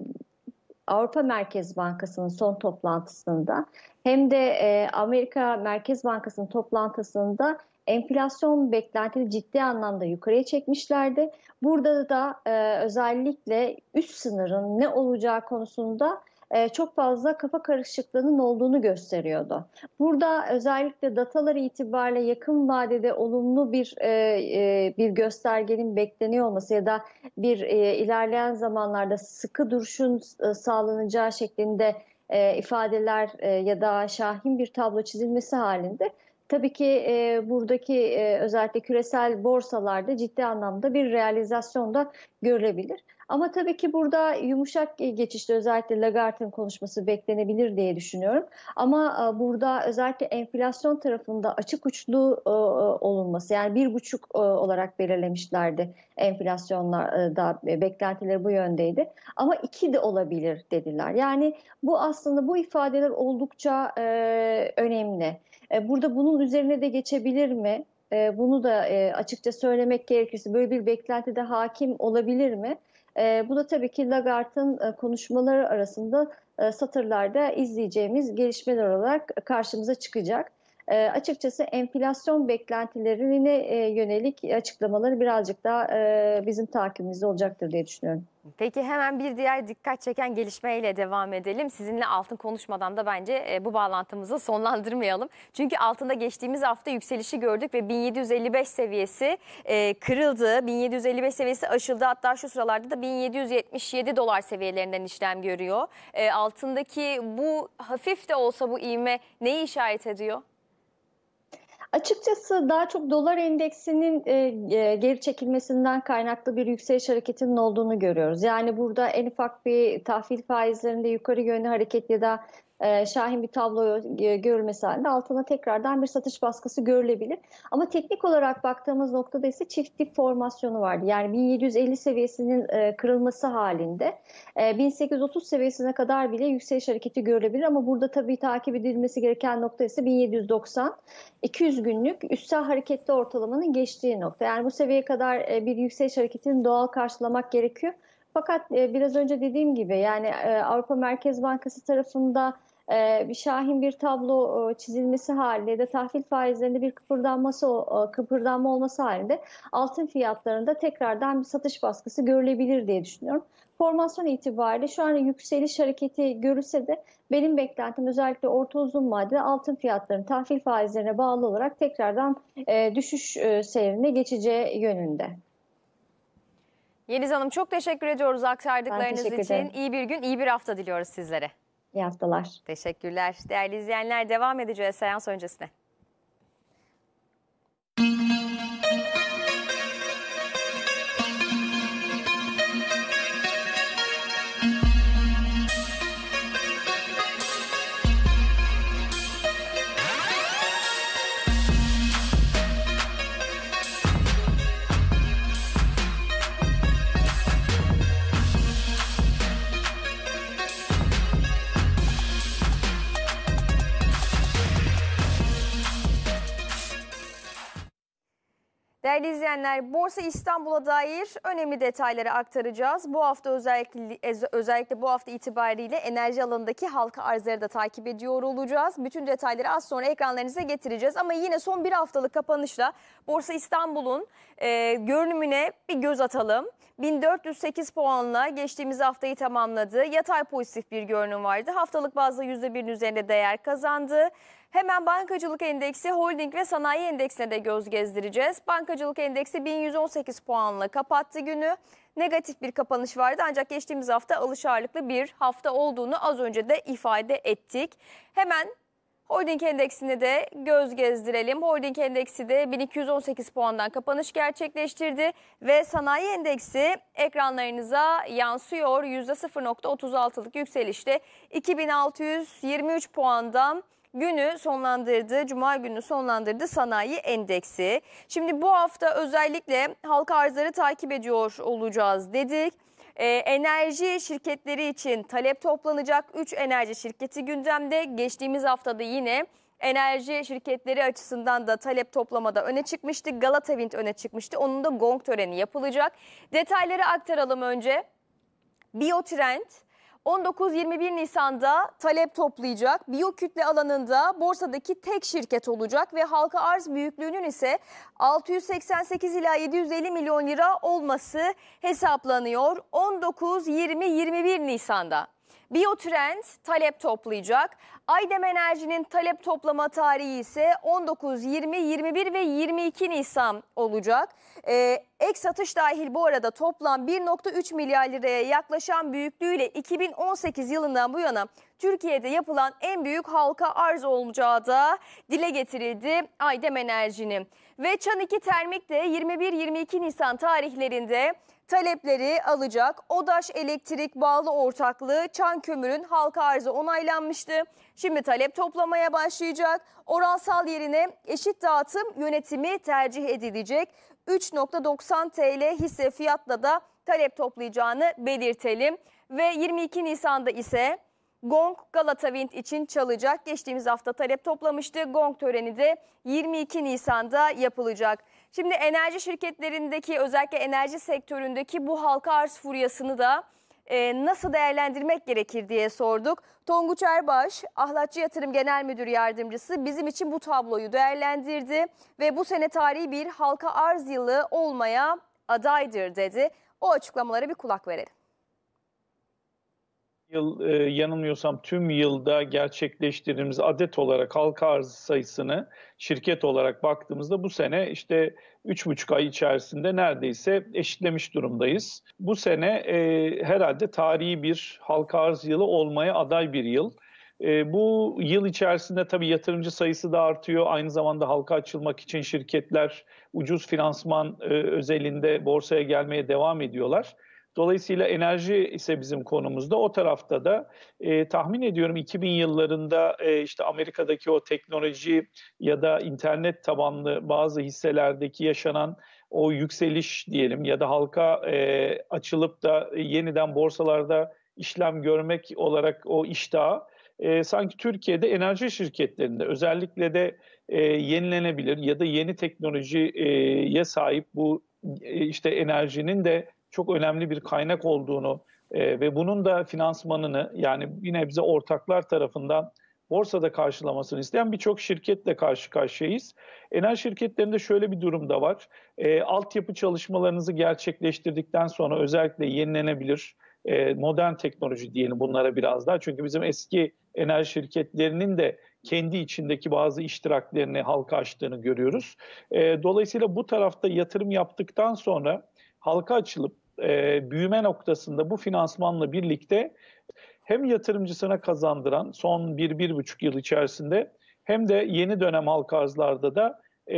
Avrupa Merkez Bankası'nın son toplantısında hem de e, Amerika Merkez Bankası'nın toplantısında enflasyon beklentileri ciddi anlamda yukarıya çekmişlerdi. Burada da e, özellikle üst sınırın ne olacağı konusunda e, çok fazla kafa karışıklığının olduğunu gösteriyordu. Burada özellikle datalar itibariyle yakın vadede olumlu bir e, e, bir göstergenin bekleniyor olması ya da bir ilerleyen zamanlarda sıkı duruşun sağlanacağı şeklinde ifadeler ya da şahin bir tablo çizilmesi halinde Tabii ki buradaki özellikle küresel borsalarda ciddi anlamda bir realizasyon da görülebilir. Ama tabii ki burada yumuşak geçişte özellikle Lagarde'ın konuşması beklenebilir diye düşünüyorum. Ama e, burada özellikle enflasyon tarafında açık uçlu e, olunması yani bir buçuk e, olarak belirlemişlerdi enflasyonlarda beklentileri bu yöndeydi. Ama iki de olabilir dediler. Yani bu aslında bu ifadeler oldukça önemli. Burada bunun üzerine de geçebilir mi? Bunu da açıkça söylemek gerekirse böyle bir beklentide hakim olabilir mi? E, bu da tabii ki Lagarde'ın e, konuşmaları arasında e, satırlarda izleyeceğimiz gelişmeler olarak karşımıza çıkacak e, açıkçası enflasyon beklentilerine e, yönelik açıklamaları birazcık daha e, bizim takibimizde olacaktır diye düşünüyorum. Peki hemen bir diğer dikkat çeken gelişmeyle devam edelim. Sizinle altın konuşmadan da bence e, bu bağlantımızı sonlandırmayalım. Çünkü altında geçtiğimiz hafta yükselişi gördük ve 1755 seviyesi e, kırıldı. 1755 seviyesi aşıldı. Hatta şu sıralarda da 1777 dolar seviyelerinden işlem görüyor. E, altındaki bu hafif de olsa bu iğme neyi işaret ediyor? Açıkçası daha çok dolar endeksinin e, e, geri çekilmesinden kaynaklı bir yükseliş hareketinin olduğunu görüyoruz. Yani burada en ufak bir tahvil faizlerinde yukarı yönlü hareket ya da e, şahin bir tablo e, görülmesi halinde altına tekrardan bir satış baskısı görülebilir. Ama teknik olarak baktığımız noktada ise çift dip formasyonu vardı. Yani 1750 seviyesinin e, kırılması halinde 1830 seviyesine kadar bile yükseliş hareketi görülebilir. Ama burada tabii takip edilmesi gereken nokta ise 1790 200 günlük üstsel hareketli ortalamanın geçtiği nokta. Yani bu seviyeye kadar bir yükseliş hareketini doğal karşılamak gerekiyor. Fakat biraz önce dediğim gibi yani Avrupa Merkez Bankası tarafında ee, bir şahin bir tablo e, çizilmesi halinde de tahvil faizlerinde bir kıpırdanması e, kıpırdanma olması halinde altın fiyatlarında tekrardan bir satış baskısı görülebilir diye düşünüyorum. Formasyon itibariyle şu an yükseliş hareketi görülse de benim beklentim özellikle orta uzun vadede altın fiyatlarının tahvil faizlerine bağlı olarak tekrardan e, düşüş seyrine geçeceği yönünde. Yeliz Hanım çok teşekkür ediyoruz aktardıklarınız teşekkür için. İyi bir gün, iyi bir hafta diliyoruz sizlere. İyi haftalar. Teşekkürler. Değerli izleyenler devam edeceğiz seans öncesine. Değerli izleyenler, Borsa İstanbul'a dair önemli detayları aktaracağız. Bu hafta özellikle özellikle bu hafta itibariyle enerji alanındaki halka arzları da takip ediyor olacağız. Bütün detayları az sonra ekranlarınıza getireceğiz ama yine son bir haftalık kapanışla Borsa İstanbul'un e, görünümüne bir göz atalım. 1408 puanla geçtiğimiz haftayı tamamladı. Yatay pozitif bir görünüm vardı. Haftalık bazda %1'in üzerinde değer kazandı. Hemen bankacılık endeksi, holding ve sanayi endeksine de göz gezdireceğiz. Bankacılık endeksi 1118 puanla kapattı günü. Negatif bir kapanış vardı ancak geçtiğimiz hafta alış ağırlıklı bir hafta olduğunu az önce de ifade ettik. Hemen Holding endeksini de göz gezdirelim. Holding endeksi de 1218 puandan kapanış gerçekleştirdi ve sanayi endeksi ekranlarınıza yansıyor. %0.36'lık yükselişte 2623 puandan günü sonlandırdı. Cuma günü sonlandırdı sanayi endeksi. Şimdi bu hafta özellikle halka arzları takip ediyor olacağız dedik. E, enerji şirketleri için talep toplanacak 3 enerji şirketi gündemde. Geçtiğimiz haftada yine enerji şirketleri açısından da talep toplamada öne çıkmıştı. Galatavint öne çıkmıştı. Onun da gong töreni yapılacak. Detayları aktaralım önce. Biotrend 19-21 Nisan'da talep toplayacak. Biyokütle alanında borsadaki tek şirket olacak ve halka arz büyüklüğünün ise 688 ila 750 milyon lira olması hesaplanıyor. 19-20-21 Nisan'da. Biotrend talep toplayacak. Aydem Enerji'nin talep toplama tarihi ise 19, 20, 21 ve 22 Nisan olacak. Ee, ek satış dahil bu arada toplam 1.3 milyar liraya yaklaşan büyüklüğüyle 2018 yılından bu yana Türkiye'de yapılan en büyük halka arz olacağı da dile getirildi Aydem Enerji'nin. Ve Çan 2 Termik de 21-22 Nisan tarihlerinde Talepleri alacak Odaş Elektrik Bağlı Ortaklığı Çan Kömürün halka arzı onaylanmıştı. Şimdi talep toplamaya başlayacak. Oransal yerine eşit dağıtım yönetimi tercih edilecek. 3.90 TL hisse fiyatla da talep toplayacağını belirtelim. Ve 22 Nisan'da ise Gong Galata Wind için çalacak. Geçtiğimiz hafta talep toplamıştı. Gong töreni de 22 Nisan'da yapılacak. Şimdi enerji şirketlerindeki özellikle enerji sektöründeki bu halka arz furyasını da e, nasıl değerlendirmek gerekir diye sorduk. Tonguç Erbaş, Ahlatçı Yatırım Genel Müdür Yardımcısı bizim için bu tabloyu değerlendirdi ve bu sene tarihi bir halka arz yılı olmaya adaydır dedi. O açıklamalara bir kulak verelim yıl e, yanılmıyorsam tüm yılda gerçekleştirdiğimiz adet olarak halka arz sayısını şirket olarak baktığımızda bu sene işte 3,5 ay içerisinde neredeyse eşitlemiş durumdayız. Bu sene e, herhalde tarihi bir halka arz yılı olmaya aday bir yıl. E, bu yıl içerisinde tabii yatırımcı sayısı da artıyor. Aynı zamanda halka açılmak için şirketler ucuz finansman e, özelinde borsaya gelmeye devam ediyorlar. Dolayısıyla enerji ise bizim konumuzda. O tarafta da e, tahmin ediyorum 2000 yıllarında e, işte Amerika'daki o teknoloji ya da internet tabanlı bazı hisselerdeki yaşanan o yükseliş diyelim ya da halka e, açılıp da yeniden borsalarda işlem görmek olarak o iştahı e, sanki Türkiye'de enerji şirketlerinde özellikle de e, yenilenebilir ya da yeni teknolojiye sahip bu e, işte enerjinin de çok önemli bir kaynak olduğunu e, ve bunun da finansmanını yani yine bize ortaklar tarafından borsada karşılamasını isteyen birçok şirketle karşı karşıyayız. Enerji şirketlerinde şöyle bir durum da var. E, altyapı çalışmalarınızı gerçekleştirdikten sonra özellikle yenilenebilir e, modern teknoloji diyelim bunlara biraz daha. Çünkü bizim eski enerji şirketlerinin de kendi içindeki bazı iştiraklerini halka açtığını görüyoruz. E, dolayısıyla bu tarafta yatırım yaptıktan sonra halka açılıp e, büyüme noktasında bu finansmanla birlikte hem yatırımcısına kazandıran son 1-1,5 yıl içerisinde hem de yeni dönem halka arzlarda da e,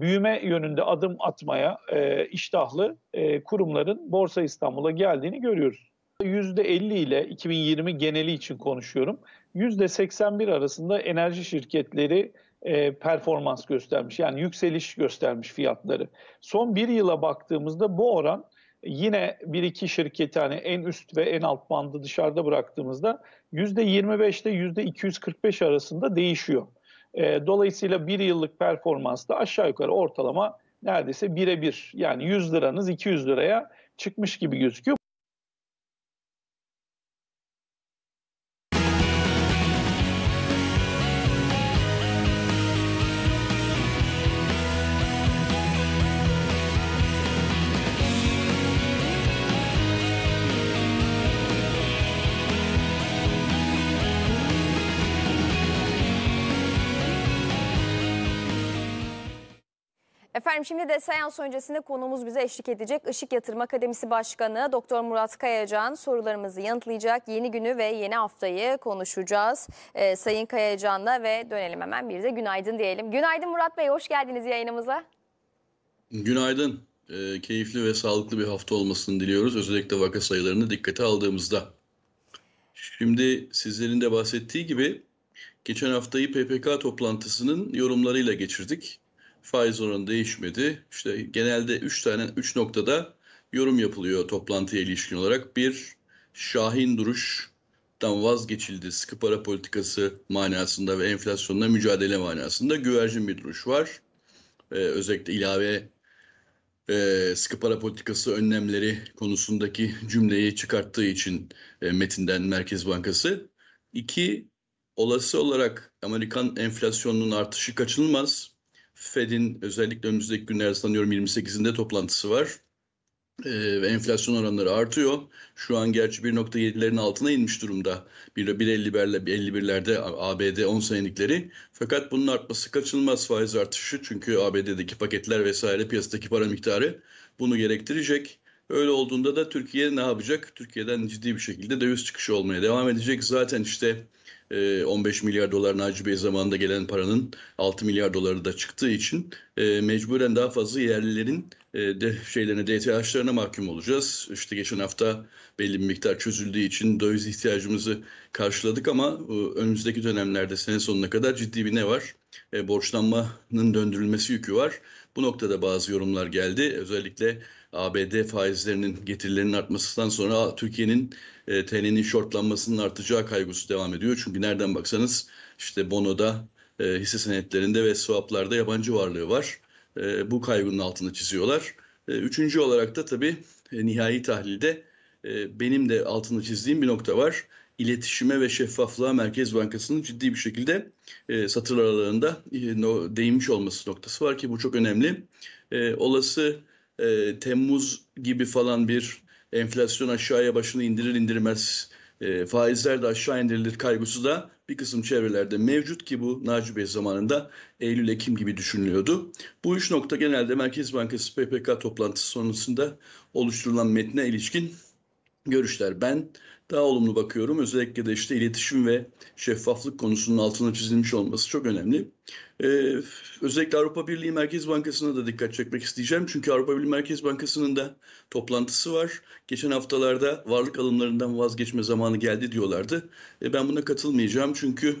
büyüme yönünde adım atmaya e, iştahlı e, kurumların Borsa İstanbul'a geldiğini görüyoruz. %50 ile 2020 geneli için konuşuyorum. %81 arasında enerji şirketleri e, performans göstermiş. Yani yükseliş göstermiş fiyatları. Son bir yıla baktığımızda bu oran Yine bir iki şirketi hani en üst ve en alt bandı dışarıda bıraktığımızda yüzde %25 ile %245 arasında değişiyor. E, dolayısıyla bir yıllık performansta aşağı yukarı ortalama neredeyse birebir yani 100 liranız 200 liraya çıkmış gibi gözüküyor. Efendim şimdi de seans öncesinde konuğumuz bize eşlik edecek. Işık Yatırım Akademisi Başkanı Doktor Murat Kayacan sorularımızı yanıtlayacak. Yeni günü ve yeni haftayı konuşacağız ee, Sayın Kayacan'la ve dönelim hemen bir de günaydın diyelim. Günaydın Murat Bey hoş geldiniz yayınımıza. Günaydın. E, keyifli ve sağlıklı bir hafta olmasını diliyoruz. Özellikle vaka sayılarını dikkate aldığımızda. Şimdi sizlerin de bahsettiği gibi geçen haftayı PPK toplantısının yorumlarıyla geçirdik faiz oranı değişmedi. İşte genelde 3 tane 3 noktada yorum yapılıyor toplantıya ilişkin olarak. Bir şahin duruş duruştan vazgeçildi sıkı para politikası manasında ve enflasyonla mücadele manasında güvercin bir duruş var. Ee, özellikle ilave e, sıkı para politikası önlemleri konusundaki cümleyi çıkarttığı için e, metinden Merkez Bankası. İki, olası olarak Amerikan enflasyonunun artışı kaçınılmaz. Fed'in özellikle önümüzdeki günlerde sanıyorum 28'inde toplantısı var. Ee, ve enflasyon oranları artıyor. Şu an gerçi 1.7'lerin altına inmiş durumda. 1.51'lerde ABD 10 senelikleri. Fakat bunun artması kaçınılmaz faiz artışı. Çünkü ABD'deki paketler vesaire piyasadaki para miktarı bunu gerektirecek. Öyle olduğunda da Türkiye ne yapacak? Türkiye'den ciddi bir şekilde döviz çıkışı olmaya devam edecek. Zaten işte 15 ee, milyar dolar Naci Bey zamanında gelen paranın 6 milyar doları da çıktığı için e, mecburen daha fazla yerlilerin e, de şeylerine DTH'larına mahkum olacağız. İşte geçen hafta belli bir miktar çözüldüğü için döviz ihtiyacımızı karşıladık ama e, önümüzdeki dönemlerde sene sonuna kadar ciddi bir ne var? borçlanmanın döndürülmesi yükü var. Bu noktada bazı yorumlar geldi. Özellikle ABD faizlerinin getirilerinin artmasından sonra Türkiye'nin e, TL'nin shortlanmasının artacağı kaygısı devam ediyor. Çünkü nereden baksanız işte bonoda, e, hisse senetlerinde ve swaplarda yabancı varlığı var. E, bu kaygının altını çiziyorlar. E, üçüncü olarak da tabii e, nihai tahlilde e, benim de altını çizdiğim bir nokta var. İletişime ve şeffaflığa Merkez Bankası'nın ciddi bir şekilde e, satır aralarında e, no, değinmiş olması noktası var ki bu çok önemli. E, olası e, Temmuz gibi falan bir enflasyon aşağıya başını indirir indirmez e, faizler de aşağı indirilir kaygısı da bir kısım çevrelerde mevcut ki bu Naci Bey zamanında Eylül-Ekim gibi düşünülüyordu. Bu üç nokta genelde Merkez Bankası PPK toplantısı sonrasında oluşturulan metne ilişkin görüşler. Ben daha olumlu bakıyorum. Özellikle de işte iletişim ve şeffaflık konusunun altına çizilmiş olması çok önemli. Ee, özellikle Avrupa Birliği Merkez Bankası'na da dikkat çekmek isteyeceğim. Çünkü Avrupa Birliği Merkez Bankası'nın da toplantısı var. Geçen haftalarda varlık alımlarından vazgeçme zamanı geldi diyorlardı. Ee, ben buna katılmayacağım çünkü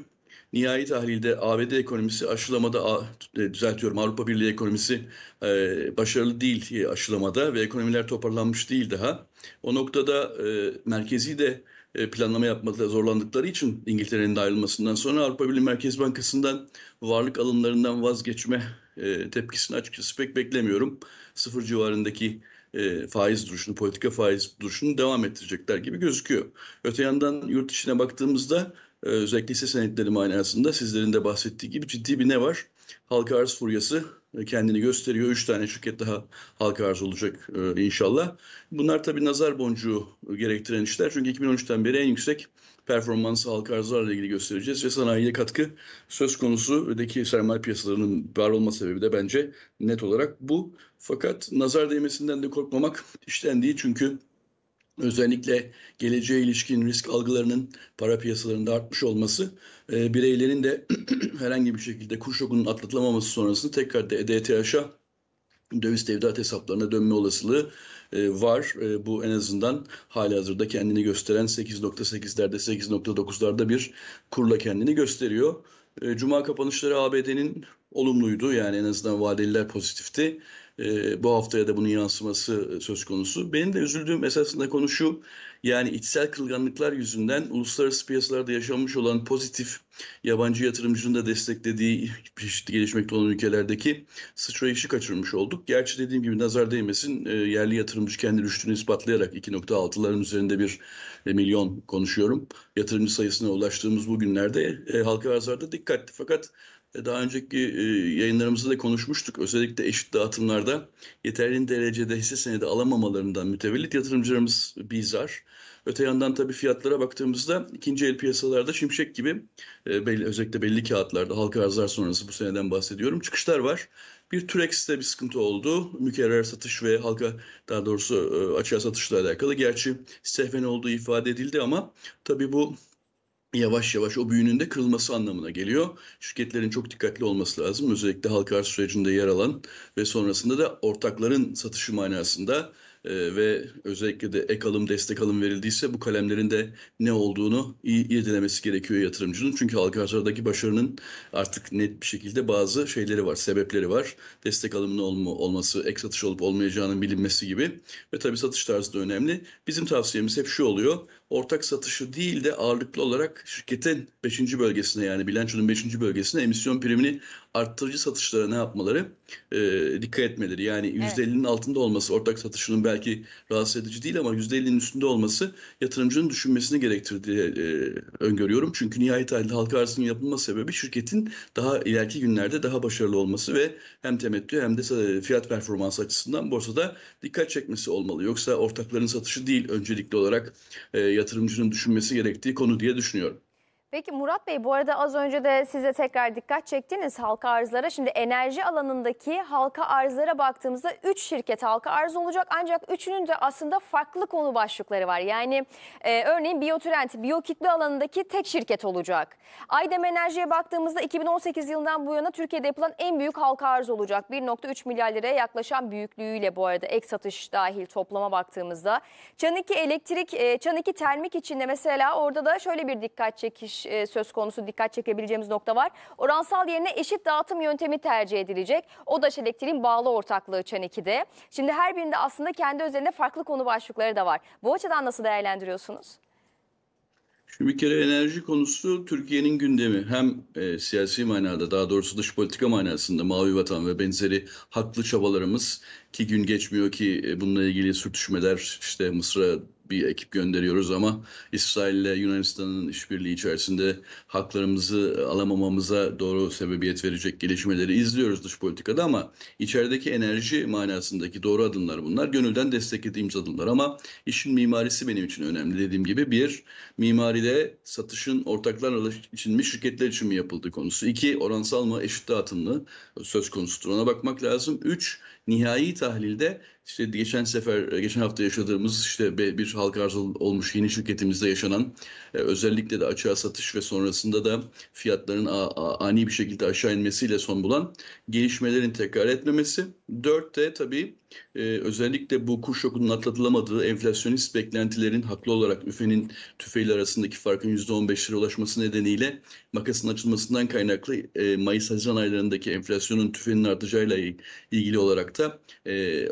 Nihai tahlilde ABD ekonomisi aşılamada, e, düzeltiyorum Avrupa Birliği ekonomisi e, başarılı değil e, aşılamada ve ekonomiler toparlanmış değil daha. O noktada merkezi de planlama yapmakta zorlandıkları için İngiltere'nin de ayrılmasından sonra Avrupa Birliği Merkez Bankası'ndan varlık alımlarından vazgeçme tepkisini açıkçası pek beklemiyorum. Sıfır civarındaki faiz duruşunu, politika faiz duruşunu devam ettirecekler gibi gözüküyor. Öte yandan yurt içine baktığımızda ee, özellikle ise senetleri manasında sizlerin de bahsettiği gibi ciddi bir ne var? Halka arz furyası e, kendini gösteriyor. Üç tane şirket daha halka arz olacak e, inşallah. Bunlar tabii nazar boncuğu gerektiren işler. Çünkü 2013'ten beri en yüksek performansı halka arzlarla ilgili göstereceğiz ve sanayiye katkı söz konusu ödeki sermaye piyasalarının var olma sebebi de bence net olarak bu. Fakat nazar değmesinden de korkmamak işten değil çünkü özellikle geleceğe ilişkin risk algılarının para piyasalarında artmış olması e, bireylerin de herhangi bir şekilde kur şokunun atlatılamaması sonrasında tekrar DTH'a döviz tevdiat hesaplarına dönme olasılığı e, var. E, bu en azından hali hazırda kendini gösteren 8.8'lerde 8.9'larda bir kurla kendini gösteriyor. E, Cuma kapanışları ABD'nin olumluydu yani en azından vadeliler pozitifti. E, bu haftaya da bunun yansıması e, söz konusu. Benim de üzüldüğüm esasında konu şu. Yani içsel kılganlıklar yüzünden uluslararası piyasalarda yaşanmış olan pozitif yabancı yatırımcının da desteklediği çeşitli gelişmekte olan ülkelerdeki sıçrayışı kaçırmış olduk. Gerçi dediğim gibi nazar değmesin e, yerli yatırımcı kendi düştüğünü ispatlayarak 2.6'ların üzerinde bir e, milyon konuşuyorum. Yatırımcı sayısına ulaştığımız bu günlerde e, halka arzlarda dikkatli fakat e, daha önceki e, yayınlarımızda da konuşmuştuk. Özellikle eşit dağıtımlarda yeterli derecede hisse senedi alamamalarından mütevellit yatırımcılarımız bizar. Öte yandan tabii fiyatlara baktığımızda ikinci el piyasalarda şimşek gibi e, belli, özellikle belli kağıtlarda halka arzlar sonrası bu seneden bahsediyorum çıkışlar var. Bir Turex'te bir sıkıntı oldu. Mükerrer satış ve halka daha doğrusu e, açığa satışla alakalı. Gerçi sehven olduğu ifade edildi ama tabii bu yavaş yavaş o büyünün de kırılması anlamına geliyor. Şirketlerin çok dikkatli olması lazım. Özellikle halka arz sürecinde yer alan ve sonrasında da ortakların satışı manasında e, ve özellikle de ek alım destek alım verildiyse bu kalemlerin de ne olduğunu iyi irdelemesi gerekiyor yatırımcının. Çünkü halka arzlardaki başarının artık net bir şekilde bazı şeyleri var, sebepleri var. Destek alımının olma, olması, ek satış olup olmayacağının bilinmesi gibi ve tabii satış tarzı da önemli. Bizim tavsiyemiz hep şu oluyor. Ortak satışı değil de ağırlıklı olarak şirketin 5. bölgesine yani bilançonun 5. bölgesine emisyon primini arttırıcı satışlara ne yapmaları e, dikkat etmeleri. Yani %50'nin evet. altında olması ortak satışının belki rahatsız edici değil ama %50'nin üstünde olması yatırımcının düşünmesini gerektirdiği e, öngörüyorum. Çünkü nihayet halde halka arzının yapılma sebebi şirketin daha ileriki günlerde daha başarılı olması ve hem temettü hem de e, fiyat performansı açısından borsada dikkat çekmesi olmalı. Yoksa ortakların satışı değil öncelikli olarak e, yatırımcının düşünmesi gerektiği konu diye düşünüyorum. Peki Murat Bey bu arada az önce de size tekrar dikkat çektiniz halka arzlara. Şimdi enerji alanındaki halka arzlara baktığımızda 3 şirket halka arz olacak ancak üçünün de aslında farklı konu başlıkları var. Yani e, örneğin biyotrend, biyokitli alanındaki tek şirket olacak. Aydem Enerji'ye baktığımızda 2018 yılından bu yana Türkiye'de yapılan en büyük halka arz olacak. 1.3 milyar liraya yaklaşan büyüklüğüyle bu arada ek satış dahil toplama baktığımızda. Çaniki Elektrik, e, Çaniki Termik içinde mesela orada da şöyle bir dikkat çekiş e, söz konusu dikkat çekebileceğimiz nokta var. Oransal yerine eşit dağıtım yöntemi tercih edilecek. O da Elektrik'in bağlı ortaklığı Çeneki'de. Şimdi her birinde aslında kendi özelinde farklı konu başlıkları da var. Bu açıdan nasıl değerlendiriyorsunuz? Şimdi bir kere enerji konusu Türkiye'nin gündemi. Hem e, siyasi manada daha doğrusu dış politika manasında Mavi Vatan ve benzeri haklı çabalarımız ki gün geçmiyor ki e, bununla ilgili sürtüşmeler işte Mısır'a bir ekip gönderiyoruz ama İsrail ile Yunanistan'ın işbirliği içerisinde haklarımızı alamamamıza doğru sebebiyet verecek gelişmeleri izliyoruz dış politikada ama içerideki enerji manasındaki doğru adımlar bunlar. Gönülden desteklediğimiz adımlar ama işin mimarisi benim için önemli. Dediğim gibi bir, mimaride satışın ortaklar için mi şirketler için mi yapıldığı konusu. iki oransal mı eşit dağıtımlı söz konusudur. Ona bakmak lazım. Üç, nihai tahlilde işte geçen sefer, e, geçen hafta yaşadığımız işte bir halka arz olmuş yeni şirketimizde yaşanan e, özellikle de açığa satış ve sonrasında da fiyatların ani bir şekilde aşağı inmesiyle son bulan gelişmelerin tekrar etmemesi. Dört de tabii e, özellikle bu kur şokunun atlatılamadığı enflasyonist beklentilerin haklı olarak üfenin tüfeğiyle arasındaki farkın %15'lere ulaşması nedeniyle makasın açılmasından kaynaklı Mayıs-Haziran aylarındaki enflasyonun tüfenin artacağıyla ilgili olarak da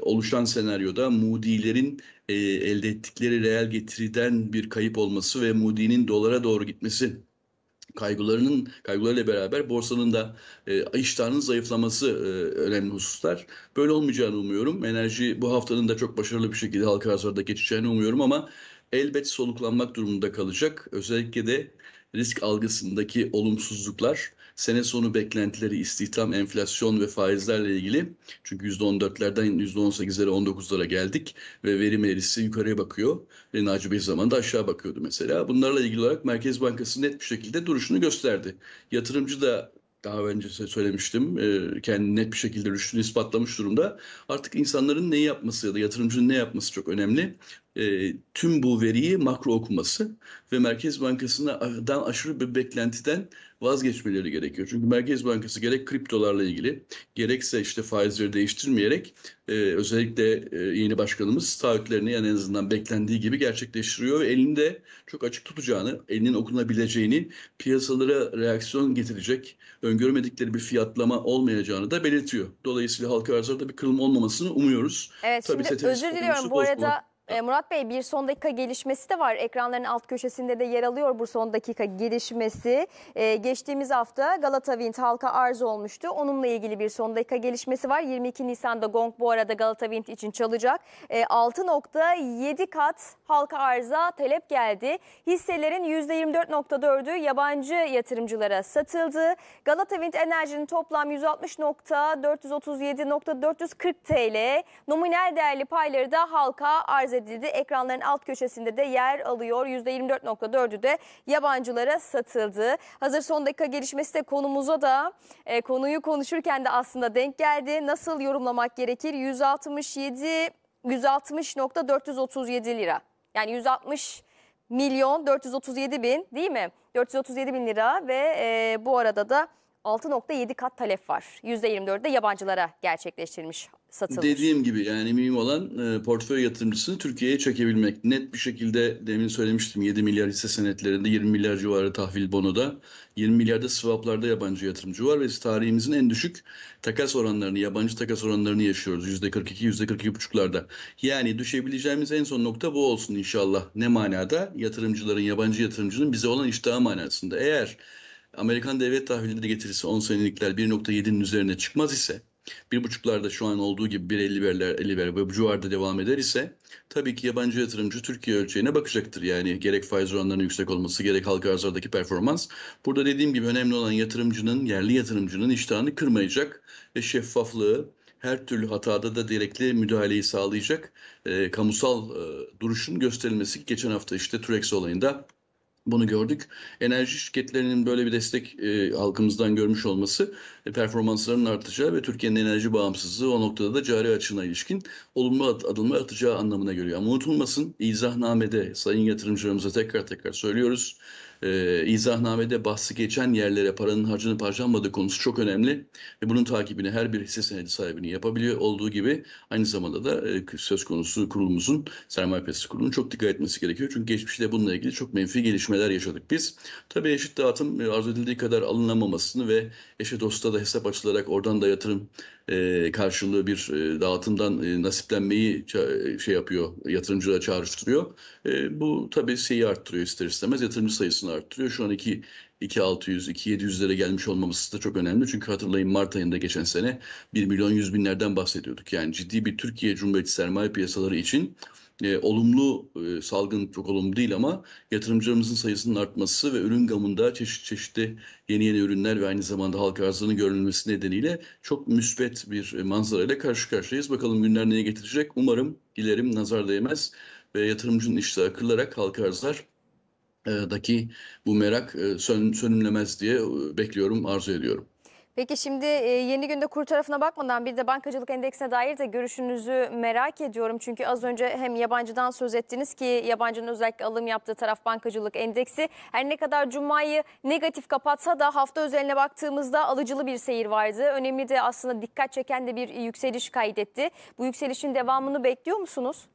oluşan senaryoda Moody'lerin e, elde ettikleri reel getiriden bir kayıp olması ve Moody'nin dolara doğru gitmesi kaygılarının kaygılarıyla beraber borsanın da e, iştahının zayıflaması e, önemli hususlar. Böyle olmayacağını umuyorum. Enerji bu haftanın da çok başarılı bir şekilde halka arzlarda geçeceğini umuyorum ama elbet soluklanmak durumunda kalacak. Özellikle de risk algısındaki olumsuzluklar sene sonu beklentileri, istihdam, enflasyon ve faizlerle ilgili. Çünkü %14'lerden %18'lere 19'lara geldik ve verim eğrisi yukarıya bakıyor. Ve Naci Bey zamanında aşağı bakıyordu mesela. Bunlarla ilgili olarak Merkez Bankası net bir şekilde duruşunu gösterdi. Yatırımcı da daha önce söylemiştim e, kendini net bir şekilde rüştünü ispatlamış durumda. Artık insanların ne yapması ya da yatırımcının ne yapması çok önemli. E, tüm bu veriyi makro okuması ve Merkez Bankası'ndan aşırı bir beklentiden vazgeçmeleri gerekiyor. Çünkü Merkez Bankası gerek kriptolarla ilgili gerekse işte faizleri değiştirmeyerek e, özellikle e, yeni başkanımız taahhütlerini yani en azından beklendiği gibi gerçekleştiriyor ve elinde çok açık tutacağını, elinin okunabileceğini, piyasalara reaksiyon getirecek, öngörmedikleri bir fiyatlama olmayacağını da belirtiyor. Dolayısıyla halka arzlarda bir kırılma olmamasını umuyoruz. Evet Tabii şimdi özür diliyorum bu arada bozma. E, Murat Bey bir son dakika gelişmesi de var. Ekranların alt köşesinde de yer alıyor bu son dakika gelişmesi. E, geçtiğimiz hafta Galata Wind halka arz olmuştu. Onunla ilgili bir son dakika gelişmesi var. 22 Nisan'da Gong bu arada Galata Wind için çalacak. E, 6.7 kat halka arza talep geldi. Hisselerin %24.4'ü yabancı yatırımcılara satıldı. Galata Wind Enerji'nin toplam 160.437.440 TL nominal değerli payları da halka arz edildi. Ekranların alt köşesinde de yer alıyor. %24.4'ü de yabancılara satıldı. Hazır son dakika gelişmesi de konumuza da e, konuyu konuşurken de aslında denk geldi. Nasıl yorumlamak gerekir? 167 160.437 lira. Yani 160 milyon 437 bin değil mi? 437 bin lira ve e, bu arada da 6.7 kat talep var. %24'de yabancılara gerçekleştirilmiş satılmış. Dediğim gibi yani mühim olan e, portföy yatırımcısını Türkiye'ye çekebilmek. Net bir şekilde demin söylemiştim 7 milyar hisse senetlerinde 20 milyar civarı tahvil bonoda 20 milyarda swaplarda yabancı yatırımcı var ve tarihimizin en düşük takas oranlarını yabancı takas oranlarını yaşıyoruz %42 %42,5'larda. Yani düşebileceğimiz en son nokta bu olsun inşallah. Ne manada? Yatırımcıların yabancı yatırımcının bize olan iştahı manasında. Eğer Amerikan devlet tahvilleri getirisi 10 senelikler 1.7'nin üzerine çıkmaz ise 1.5'larda şu an olduğu gibi 1.51'ler 50'ler ve bu civarda devam eder ise tabii ki yabancı yatırımcı Türkiye ölçeğine bakacaktır. Yani gerek faiz oranlarının yüksek olması gerek halka arzlardaki performans. Burada dediğim gibi önemli olan yatırımcının yerli yatırımcının iştahını kırmayacak ve şeffaflığı her türlü hatada da direkli müdahaleyi sağlayacak e, kamusal e, duruşun gösterilmesi geçen hafta işte Turex olayında bunu gördük. Enerji şirketlerinin böyle bir destek e, halkımızdan görmüş olması e, performanslarının artacağı ve Türkiye'nin enerji bağımsızlığı o noktada da cari açığına ilişkin olumlu adımlar atacağı anlamına geliyor. Ama unutulmasın izahnamede sayın yatırımcılarımıza tekrar tekrar söylüyoruz e, izahnamede bahsi geçen yerlere paranın harcanıp harcanmadığı konusu çok önemli. Ve bunun takibini her bir hisse senedi sahibinin yapabiliyor olduğu gibi aynı zamanda da e, söz konusu kurulumuzun sermaye piyasası kurulunun çok dikkat etmesi gerekiyor. Çünkü geçmişte bununla ilgili çok menfi gelişmeler yaşadık biz. Tabii eşit dağıtım e, arzu edildiği kadar alınamamasını ve eşit dosta da hesap açılarak oradan da yatırım e, karşılığı bir e, dağıtımdan e, nasiplenmeyi şey yapıyor, yatırımcılara çağrıştırıyor. E, bu tabii şeyi arttırıyor ister istemez, yatırımcı sayısını arttırıyor. Şu an 2 2600, 2700'lere gelmiş olmamız da çok önemli. Çünkü hatırlayın Mart ayında geçen sene 1 milyon 100 binlerden bahsediyorduk. Yani ciddi bir Türkiye Cumhuriyeti sermaye piyasaları için e, olumlu e, salgın çok olumlu değil ama yatırımcılarımızın sayısının artması ve ürün gamında çeşit çeşitli yeni yeni ürünler ve aynı zamanda halk arzının görülmesi nedeniyle çok müsbet bir e, manzara ile karşı karşıyayız. Bakalım günler neye getirecek? Umarım dilerim nazar değmez ve yatırımcının iştahı kırılarak halk arzlar e, daki bu merak e, sön, sönümlemez diye bekliyorum, arzu ediyorum. Peki şimdi e, yeni günde kur tarafına bakmadan bir de bankacılık endeksine dair de görüşünüzü merak ediyorum. Çünkü az önce hem yabancıdan söz ettiniz ki yabancının özellikle alım yaptığı taraf bankacılık endeksi. Her ne kadar cumayı negatif kapatsa da hafta özeline baktığımızda alıcılı bir seyir vardı. Önemli de aslında dikkat çeken de bir yükseliş kaydetti. Bu yükselişin devamını bekliyor musunuz?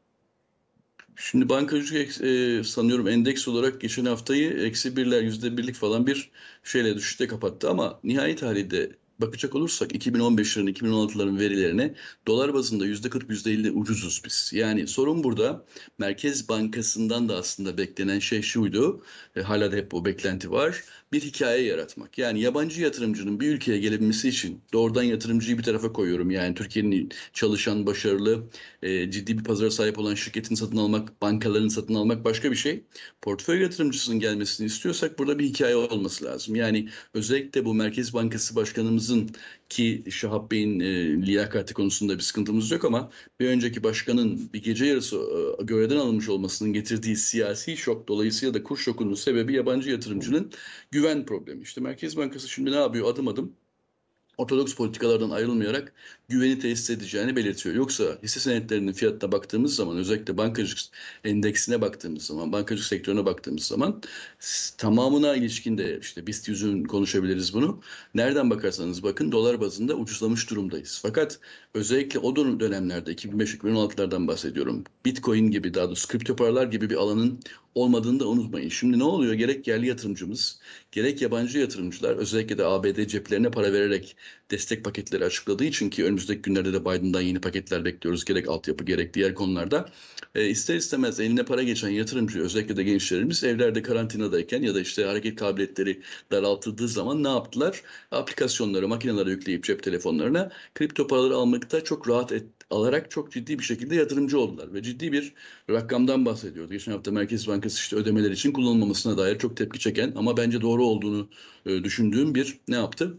Şimdi bankacılık e, sanıyorum endeks olarak geçen haftayı eksi birler yüzde birlik falan bir şeyle düşüşte kapattı ama nihai halinde bakacak olursak 2015'lerin 2016'ların verilerine dolar bazında yüzde %40 yüzde %50 ucuzuz biz. Yani sorun burada Merkez Bankası'ndan da aslında beklenen şey şuydu. E, hala da hep bu beklenti var bir hikaye yaratmak. Yani yabancı yatırımcının bir ülkeye gelebilmesi için doğrudan yatırımcıyı bir tarafa koyuyorum. Yani Türkiye'nin çalışan, başarılı, e, ciddi bir pazara sahip olan şirketin satın almak, bankaların satın almak başka bir şey. Portföy yatırımcısının gelmesini istiyorsak burada bir hikaye olması lazım. Yani özellikle bu Merkez Bankası Başkanımızın ki Şahap Bey'in e, liyakati konusunda bir sıkıntımız yok ama bir önceki başkanın bir gece yarısı e, görevden alınmış olmasının getirdiği siyasi şok dolayısıyla da kur şokunun sebebi yabancı yatırımcının gü- güven problemi. İşte Merkez Bankası şimdi ne yapıyor adım adım? Ortodoks politikalardan ayrılmayarak güveni tesis edeceğini belirtiyor. Yoksa hisse senetlerinin fiyatına baktığımız zaman özellikle bankacılık endeksine baktığımız zaman, bankacılık sektörüne baktığımız zaman tamamına ilişkin de işte BIST 100'ün konuşabiliriz bunu. Nereden bakarsanız bakın dolar bazında ucuzlamış durumdayız. Fakat özellikle o dönemlerde 2005-2016'lardan bahsediyorum. Bitcoin gibi daha doğrusu kripto paralar gibi bir alanın olmadığını da unutmayın. Şimdi ne oluyor? Gerek yerli yatırımcımız, gerek yabancı yatırımcılar özellikle de ABD ceplerine para vererek destek paketleri açıkladığı için ki önümüz önümüzdeki günlerde de Biden'dan yeni paketler bekliyoruz. Gerek altyapı gerek diğer konularda. E, ister istemez eline para geçen yatırımcı özellikle de gençlerimiz evlerde karantinadayken ya da işte hareket kabiliyetleri daraltıldığı zaman ne yaptılar? Aplikasyonları makinelere yükleyip cep telefonlarına kripto paraları almakta çok rahat et, alarak çok ciddi bir şekilde yatırımcı oldular ve ciddi bir rakamdan bahsediyordu. Geçen hafta Merkez Bankası işte ödemeler için kullanılmamasına dair çok tepki çeken ama bence doğru olduğunu e, düşündüğüm bir ne yaptı?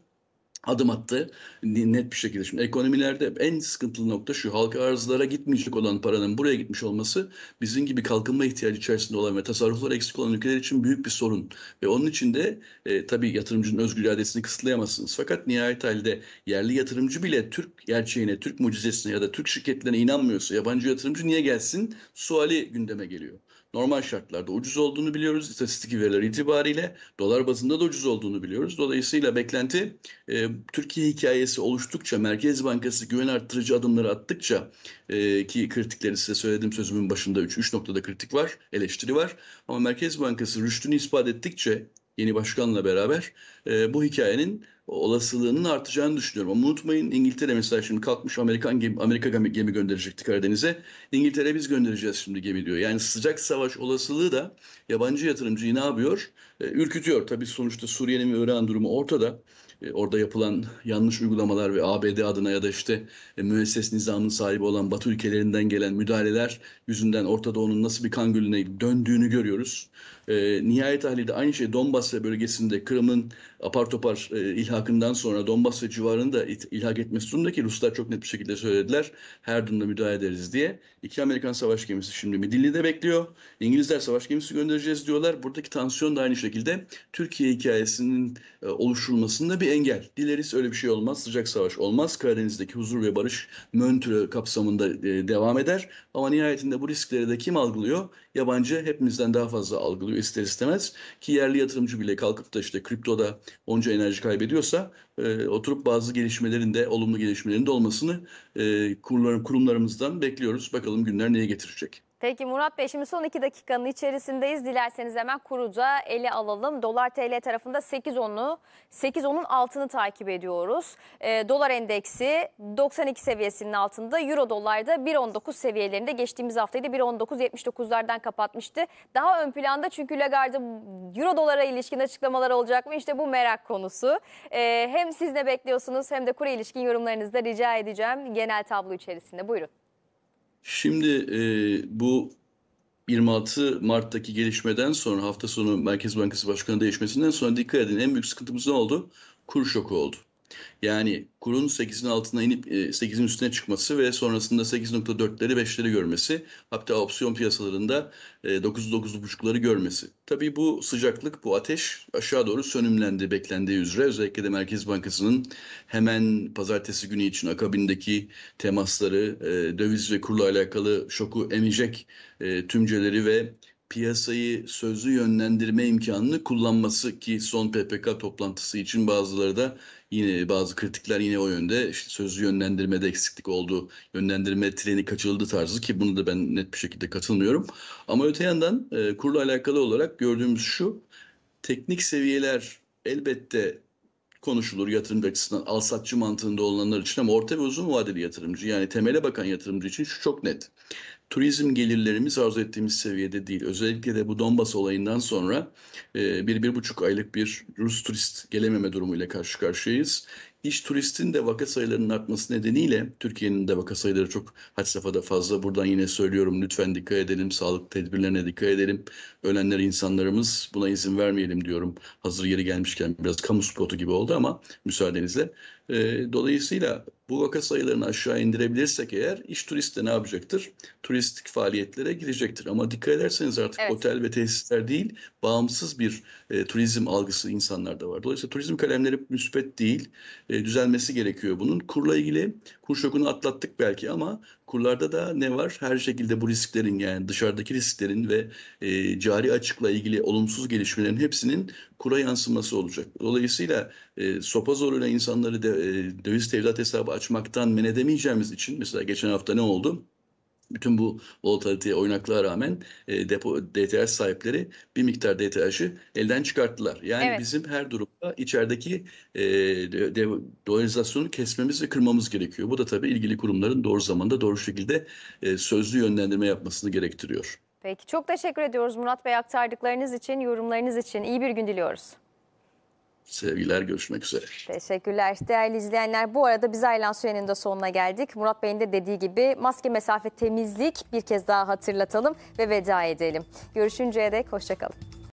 adım attı net bir şekilde. Şimdi ekonomilerde en sıkıntılı nokta şu halka arzlara gitmeyecek olan paranın buraya gitmiş olması bizim gibi kalkınma ihtiyacı içerisinde olan ve tasarruflar eksik olan ülkeler için büyük bir sorun. Ve onun için de e, tabii yatırımcının özgür iradesini kısıtlayamazsınız. Fakat nihayet halde yerli yatırımcı bile Türk gerçeğine, Türk mucizesine ya da Türk şirketlerine inanmıyorsa yabancı yatırımcı niye gelsin suali gündeme geliyor normal şartlarda ucuz olduğunu biliyoruz. İstatistik verileri itibariyle dolar bazında da ucuz olduğunu biliyoruz. Dolayısıyla beklenti e, Türkiye hikayesi oluştukça, Merkez Bankası güven arttırıcı adımları attıkça e, ki kritikleri size söyledim sözümün başında 3, 3 noktada kritik var, eleştiri var. Ama Merkez Bankası rüştünü ispat ettikçe yeni başkanla beraber e, bu hikayenin olasılığının artacağını düşünüyorum. Ama unutmayın İngiltere mesela şimdi kalkmış Amerikan gemi, Amerika gemi, gemi gönderecekti Karadeniz'e. İngiltere biz göndereceğiz şimdi gemi diyor. Yani sıcak savaş olasılığı da yabancı yatırımcıyı ne yapıyor? E, ürkütüyor. Tabii sonuçta Suriye'nin ve İran durumu ortada. E, orada yapılan yanlış uygulamalar ve ABD adına ya da işte e, müesses nizamın sahibi olan Batı ülkelerinden gelen müdahaleler yüzünden ortada onun nasıl bir kan gölüne döndüğünü görüyoruz. E, nihayet halinde aynı şey Donbas bölgesinde Kırım'ın apar topar e, ilhakından sonra Donbas ve civarını da it, ilhak etmesi durumunda ki Ruslar çok net bir şekilde söylediler. Her durumda müdahale ederiz diye. İki Amerikan savaş gemisi şimdi Midilli'de bekliyor. İngilizler savaş gemisi göndereceğiz diyorlar. Buradaki tansiyon da aynı şekilde Türkiye hikayesinin e, oluşturulmasında bir engel. Dileriz öyle bir şey olmaz. Sıcak savaş olmaz. Karadeniz'deki huzur ve barış Möntürk kapsamında e, devam eder. Ama nihayetinde bu riskleri de kim algılıyor? Yabancı hepimizden daha fazla algılıyor oluyor ister istemez. Ki yerli yatırımcı bile kalkıp da işte kriptoda onca enerji kaybediyorsa e, oturup bazı gelişmelerin de olumlu gelişmelerin de olmasını e, kurumlarımızdan bekliyoruz. Bakalım günler neye getirecek. Peki Murat Bey şimdi son iki dakikanın içerisindeyiz. Dilerseniz hemen kuruca ele alalım. Dolar TL tarafında 8.10'u 8.10'un altını takip ediyoruz. E, dolar endeksi 92 seviyesinin altında. Euro dolarda 1.19 seviyelerinde geçtiğimiz haftaydı. 1.19.79'lardan kapatmıştı. Daha ön planda çünkü Lagarde Euro dolara ilişkin açıklamalar olacak mı? İşte bu merak konusu. E, hem siz ne bekliyorsunuz hem de kuru ilişkin yorumlarınızı da rica edeceğim genel tablo içerisinde. Buyurun. Şimdi e, bu 26 Mart'taki gelişmeden sonra hafta sonu Merkez Bankası Başkanı değişmesinden sonra dikkat edin en büyük sıkıntımız ne oldu? Kur şoku oldu. Yani kurun 8'in altına inip 8'in e, üstüne çıkması ve sonrasında 8.4'leri 5'leri görmesi hatta opsiyon piyasalarında 9-9.5'ları e, görmesi. Tabii bu sıcaklık, bu ateş aşağı doğru sönümlendi beklendiği üzere. Özellikle de Merkez Bankası'nın hemen pazartesi günü için akabindeki temasları, e, döviz ve kurla alakalı şoku emecek tümceleri ve piyasayı sözlü yönlendirme imkanını kullanması ki son PPK toplantısı için bazıları da yine bazı kritikler yine o yönde işte sözlü yönlendirmede eksiklik oldu. Yönlendirme treni kaçırıldı tarzı ki bunu da ben net bir şekilde katılmıyorum. Ama öte yandan e, kurla alakalı olarak gördüğümüz şu teknik seviyeler elbette konuşulur yatırımcı açısından alsatçı mantığında olanlar için ama orta ve uzun vadeli yatırımcı yani temele bakan yatırımcı için şu çok net turizm gelirlerimiz arzu ettiğimiz seviyede değil. Özellikle de bu Donbas olayından sonra e, bir, bir buçuk aylık bir Rus turist gelememe durumuyla karşı karşıyayız. İş turistin de vaka sayılarının artması nedeniyle Türkiye'nin de vaka sayıları çok had safhada fazla. Buradan yine söylüyorum lütfen dikkat edelim. Sağlık tedbirlerine dikkat edelim. Ölenler insanlarımız buna izin vermeyelim diyorum. Hazır yeri gelmişken biraz kamu spotu gibi oldu ama müsaadenizle. E, dolayısıyla bu vaka sayılarını aşağı indirebilirsek eğer iş turist de ne yapacaktır? Turistik faaliyetlere girecektir. Ama dikkat ederseniz artık evet. otel ve tesisler değil bağımsız bir e, turizm algısı insanlarda var. Dolayısıyla turizm kalemleri müspet değil. E, düzelmesi gerekiyor bunun. Kurla ilgili kur şokunu atlattık belki ama kurlarda da ne var? Her şekilde bu risklerin yani dışarıdaki risklerin ve e, cari açıkla ilgili olumsuz gelişmelerin hepsinin kura yansıması olacak. Dolayısıyla e, sopa zoruyla insanları de, e, döviz tevlat hesabı açmaktan men edemeyeceğimiz için mesela geçen hafta ne oldu? bütün bu volatiliteye oynaklığa rağmen e, depo DTH sahipleri bir miktar DTH'ı elden çıkarttılar. Yani evet. bizim her durumda içerideki e, de, dolarizasyonu kesmemiz ve kırmamız gerekiyor. Bu da tabii ilgili kurumların doğru zamanda doğru şekilde e, sözlü yönlendirme yapmasını gerektiriyor. Peki çok teşekkür ediyoruz Murat Bey aktardıklarınız için, yorumlarınız için. İyi bir gün diliyoruz. Sevgiler görüşmek üzere. Teşekkürler. Değerli izleyenler bu arada biz ayrılan sürenin de sonuna geldik. Murat Bey'in de dediği gibi maske mesafe temizlik bir kez daha hatırlatalım ve veda edelim. Görüşünceye dek hoşçakalın.